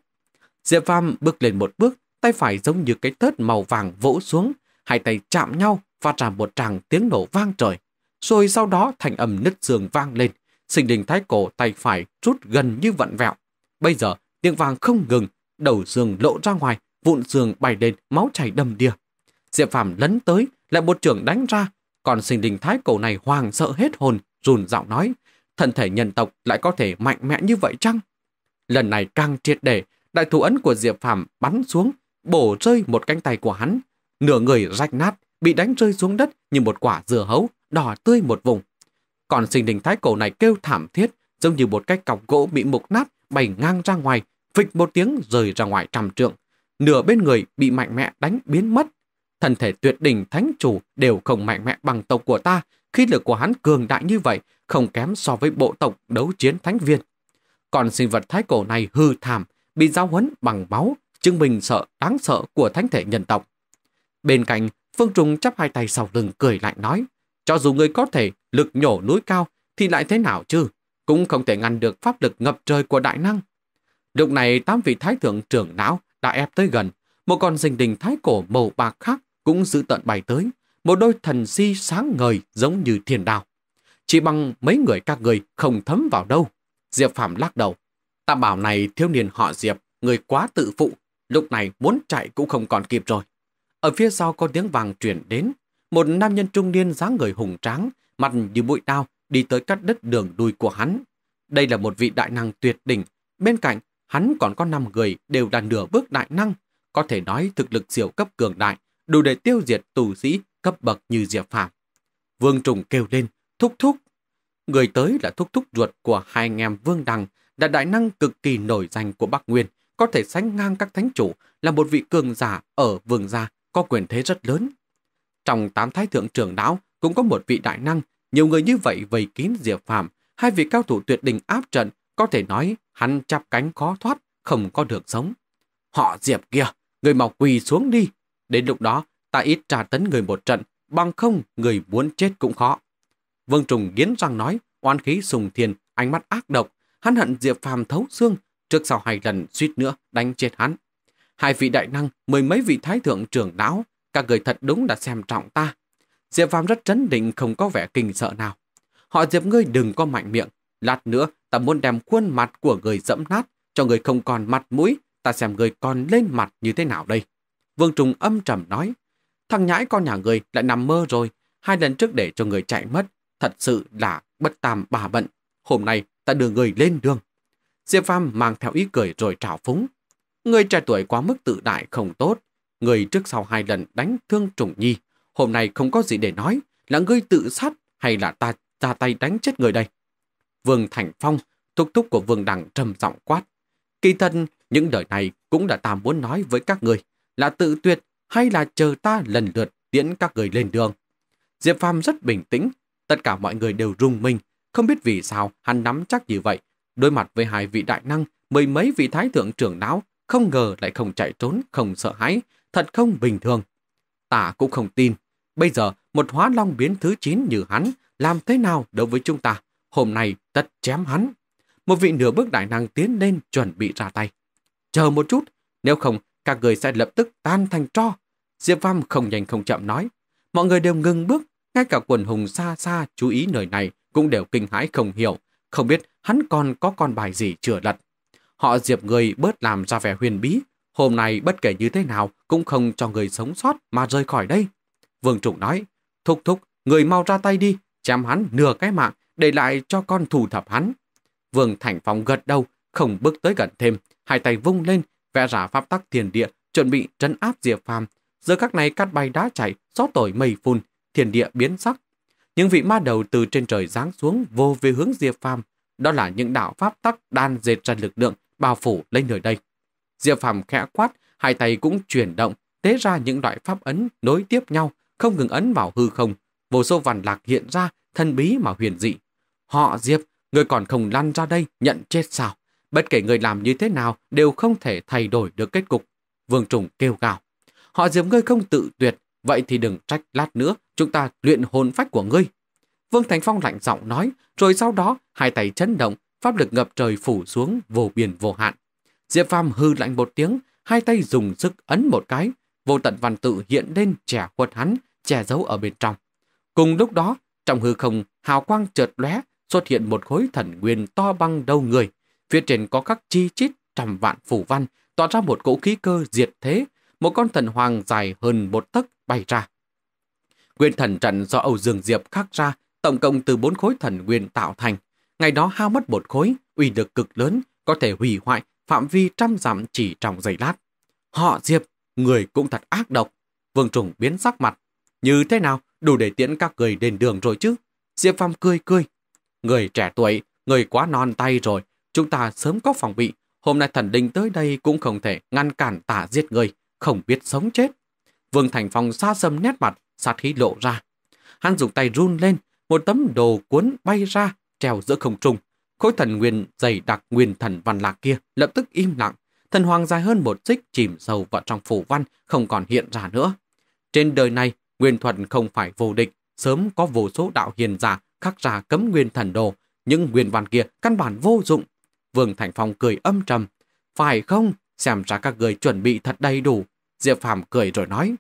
Diệp Phàm bước lên một bước, tay phải giống như cái tớt màu vàng vỗ xuống, hai tay chạm nhau, và trả một tràng tiếng nổ vang trời. Rồi sau đó thành âm nứt giường vang lên, sinh đình thái cổ tay phải rút gần như vặn vẹo. Bây giờ, tiếng vàng không ngừng, đầu giường lộ ra ngoài, vụn giường bay lên, máu chảy đầm đìa. Diệp Phạm lấn tới, lại một trưởng đánh ra, còn sinh đình thái cổ này hoàng sợ hết hồn, rùn giọng nói, Thần thể nhân tộc lại có thể mạnh mẽ như vậy chăng? Lần này càng triệt để, đại thủ ấn của Diệp Phạm bắn xuống, bổ rơi một cánh tay của hắn, nửa người rách nát, bị đánh rơi xuống đất như một quả dừa hấu, đỏ tươi một vùng. Còn sinh đình thái cổ này kêu thảm thiết, giống như một cái cọc gỗ bị mục nát bay ngang ra ngoài, phịch một tiếng rời ra ngoài trầm trượng. Nửa bên người bị mạnh mẽ đánh biến mất, Thần thể tuyệt đỉnh thánh chủ đều không mạnh mẽ bằng tộc của ta, khi lực của hắn cường đại như vậy, không kém so với bộ tộc đấu chiến thánh viên. Còn sinh vật thái cổ này hư thảm, bị giao huấn bằng máu, chứng minh sợ đáng sợ của thánh thể nhân tộc. Bên cạnh, Phương Trùng chắp hai tay sau lưng cười lạnh nói, cho dù người có thể lực nhổ núi cao thì lại thế nào chứ, cũng không thể ngăn được pháp lực ngập trời của đại năng. Lúc này tám vị thái thượng trưởng não đã ép tới gần, một con sinh đình thái cổ màu bạc khác cũng dự tận bày tới, một đôi thần si sáng ngời giống như thiên đào. Chỉ bằng mấy người các người không thấm vào đâu. Diệp Phạm lắc đầu. Ta bảo này thiếu niên họ Diệp, người quá tự phụ, lúc này muốn chạy cũng không còn kịp rồi. Ở phía sau có tiếng vàng truyền đến, một nam nhân trung niên dáng người hùng tráng, mặt như bụi đao, đi tới cắt đất đường đuôi của hắn. Đây là một vị đại năng tuyệt đỉnh, bên cạnh hắn còn có 5 người đều là nửa bước đại năng, có thể nói thực lực siêu cấp cường đại đủ để tiêu diệt tù sĩ cấp bậc như Diệp phạm. Vương Trùng kêu lên, thúc thúc. Người tới là thúc thúc ruột của hai anh em Vương Đằng, là đại năng cực kỳ nổi danh của Bắc Nguyên, có thể sánh ngang các thánh chủ, là một vị cường giả ở vương gia, có quyền thế rất lớn. Trong tám thái thượng trưởng lão cũng có một vị đại năng, nhiều người như vậy vây kín Diệp phạm hai vị cao thủ tuyệt đỉnh áp trận, có thể nói hắn chắp cánh khó thoát, không có được sống. Họ Diệp kia, người mau quỳ xuống đi, Đến lúc đó, ta ít trả tấn người một trận, bằng không người muốn chết cũng khó. Vương Trùng nghiến răng nói, oan khí sùng thiền ánh mắt ác độc, hắn hận Diệp Phàm thấu xương, trước sau hai lần suýt nữa đánh chết hắn. Hai vị đại năng, mười mấy vị thái thượng trưởng đáo, các người thật đúng là xem trọng ta. Diệp Phàm rất trấn định không có vẻ kinh sợ nào. Họ Diệp ngươi đừng có mạnh miệng, lát nữa ta muốn đem khuôn mặt của người dẫm nát, cho người không còn mặt mũi, ta xem người còn lên mặt như thế nào đây. Vương Trung âm trầm nói, thằng nhãi con nhà người lại nằm mơ rồi, hai lần trước để cho người chạy mất, thật sự là bất tam bà bận, hôm nay ta đưa người lên đường. Diệp Pham mang theo ý cười rồi trào phúng. Người trẻ tuổi quá mức tự đại không tốt, người trước sau hai lần đánh thương Trùng Nhi, hôm nay không có gì để nói, là ngươi tự sát hay là ta ra tay đánh chết người đây. Vương Thành Phong, thúc thúc của Vương Đằng trầm giọng quát. Kỳ thân, những lời này cũng đã ta muốn nói với các người. Là tự tuyệt hay là chờ ta lần lượt tiễn các người lên đường? Diệp Phàm rất bình tĩnh, tất cả mọi người đều rung mình, không biết vì sao hắn nắm chắc như vậy. Đối mặt với hai vị đại năng, mười mấy vị thái thượng trưởng lão, không ngờ lại không chạy trốn, không sợ hãi, thật không bình thường. Tả cũng không tin, bây giờ một hóa long biến thứ 9 như hắn, làm thế nào đối với chúng ta? Hôm nay tất chém hắn. Một vị nửa bước đại năng tiến lên chuẩn bị ra tay. Chờ một chút, nếu không các người sẽ lập tức tan thành tro. Diệp Phàm không nhanh không chậm nói. Mọi người đều ngừng bước, ngay cả quần hùng xa xa chú ý nơi này cũng đều kinh hãi không hiểu, không biết hắn còn có con bài gì chừa lật. Họ Diệp người bớt làm ra vẻ huyền bí, hôm nay bất kể như thế nào cũng không cho người sống sót mà rời khỏi đây. Vương Trục nói, thúc thúc, người mau ra tay đi, chém hắn nửa cái mạng, để lại cho con thủ thập hắn. Vương Thành Phong gật đầu, không bước tới gần thêm, hai tay vung lên vẽ ra pháp tắc thiền địa, chuẩn bị trấn áp Diệp Phàm. Giờ các này cát bay đá chảy, gió thổi mây phun, thiền địa biến sắc. Những vị ma đầu từ trên trời giáng xuống vô về hướng Diệp Phàm, đó là những đạo pháp tắc đan dệt ra lực lượng bao phủ lên nơi đây. Diệp Phàm khẽ quát, hai tay cũng chuyển động, tế ra những loại pháp ấn nối tiếp nhau, không ngừng ấn vào hư không. Vô số vằn lạc hiện ra, thân bí mà huyền dị. Họ Diệp, người còn không lăn ra đây nhận chết sao? Bất kể người làm như thế nào đều không thể thay đổi được kết cục. Vương Trùng kêu gào. Họ diệp ngươi không tự tuyệt, vậy thì đừng trách lát nữa, chúng ta luyện hồn phách của ngươi. Vương Thành Phong lạnh giọng nói, rồi sau đó hai tay chấn động, pháp lực ngập trời phủ xuống vô biển vô hạn. Diệp Phàm hư lạnh một tiếng, hai tay dùng sức ấn một cái, vô tận văn tự hiện lên trẻ quật hắn, che giấu ở bên trong. Cùng lúc đó, trong hư không, hào quang chợt lóe, xuất hiện một khối thần nguyên to bằng đầu người, Phía trên có các chi chít trăm vạn phủ văn, tỏa ra một cỗ khí cơ diệt thế, một con thần hoàng dài hơn một tấc bay ra. Nguyên thần trận do Âu Dương Diệp khắc ra, tổng cộng từ bốn khối thần nguyên tạo thành. Ngày đó hao mất một khối, uy lực cực lớn, có thể hủy hoại phạm vi trăm dặm chỉ trong giây lát. Họ Diệp, người cũng thật ác độc. Vương Trùng biến sắc mặt. Như thế nào, đủ để tiễn các người đến đường rồi chứ? Diệp Phàm cười cười. Người trẻ tuổi, người quá non tay rồi, Chúng ta sớm có phòng bị, hôm nay thần đình tới đây cũng không thể ngăn cản tả giết người, không biết sống chết. Vương Thành Phong xa xâm nét mặt, sát khí lộ ra. Hắn dùng tay run lên, một tấm đồ cuốn bay ra, treo giữa không trung. Khối thần nguyên dày đặc nguyên thần văn lạc kia lập tức im lặng. Thần hoàng dài hơn một xích chìm sâu vào trong phủ văn, không còn hiện ra nữa. Trên đời này, nguyên thuần không phải vô địch, sớm có vô số đạo hiền giả khắc ra cấm nguyên thần đồ. Những nguyên văn kia căn bản vô dụng, Vương Thành Phong cười âm trầm. Phải không? Xem ra các người chuẩn bị thật đầy đủ. Diệp Phạm cười rồi nói.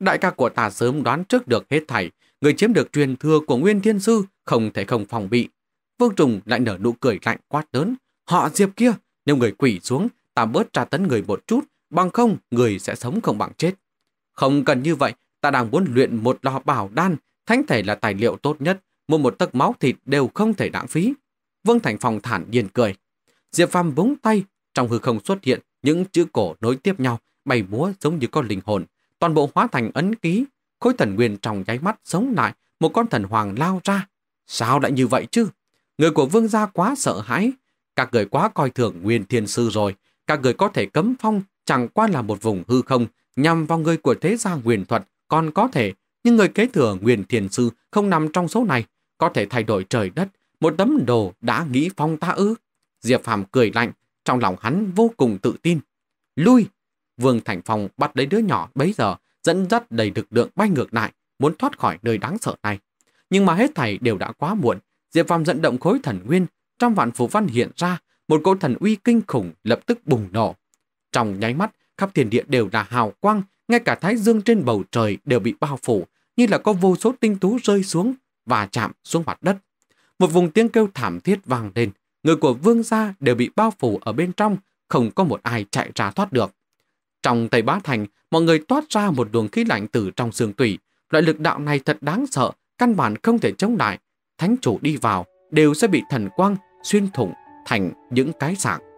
Đại ca của ta sớm đoán trước được hết thảy. Người chiếm được truyền thừa của Nguyên Thiên Sư không thể không phòng bị. Vương Trùng lại nở nụ cười lạnh quát lớn. Họ Diệp kia, nếu người quỷ xuống, ta bớt tra tấn người một chút, bằng không người sẽ sống không bằng chết. Không cần như vậy, ta đang muốn luyện một lò bảo đan, thánh thể là tài liệu tốt nhất, một một tấc máu thịt đều không thể lãng phí. Vương Thành Phong thản nhiên cười. Diệp Phàm búng tay, trong hư không xuất hiện những chữ cổ nối tiếp nhau, bay múa giống như con linh hồn, toàn bộ hóa thành ấn ký, khối thần nguyên trong nháy mắt sống lại, một con thần hoàng lao ra. Sao lại như vậy chứ? Người của vương gia quá sợ hãi, các người quá coi thường nguyên thiên sư rồi, các người có thể cấm phong chẳng qua là một vùng hư không, nhằm vào người của thế gia huyền thuật còn có thể, nhưng người kế thừa huyền thiên sư không nằm trong số này, có thể thay đổi trời đất, một tấm đồ đã nghĩ phong ta ư. Diệp Phàm cười lạnh, trong lòng hắn vô cùng tự tin. Lui! Vương Thành Phong bắt lấy đứa nhỏ bấy giờ, dẫn dắt đầy lực lượng bay ngược lại, muốn thoát khỏi nơi đáng sợ này. Nhưng mà hết thảy đều đã quá muộn, Diệp Phàm dẫn động khối thần nguyên, trong vạn phủ văn hiện ra, một cỗ thần uy kinh khủng lập tức bùng nổ. Trong nháy mắt, khắp thiên địa đều là hào quang, ngay cả thái dương trên bầu trời đều bị bao phủ, như là có vô số tinh tú rơi xuống và chạm xuống mặt đất. Một vùng tiếng kêu thảm thiết vang lên, người của vương gia đều bị bao phủ ở bên trong, không có một ai chạy ra thoát được. Trong Tây Bá Thành, mọi người toát ra một luồng khí lạnh từ trong xương tủy. Loại lực đạo này thật đáng sợ, căn bản không thể chống lại. Thánh chủ đi vào đều sẽ bị thần quang xuyên thủng thành những cái sạng.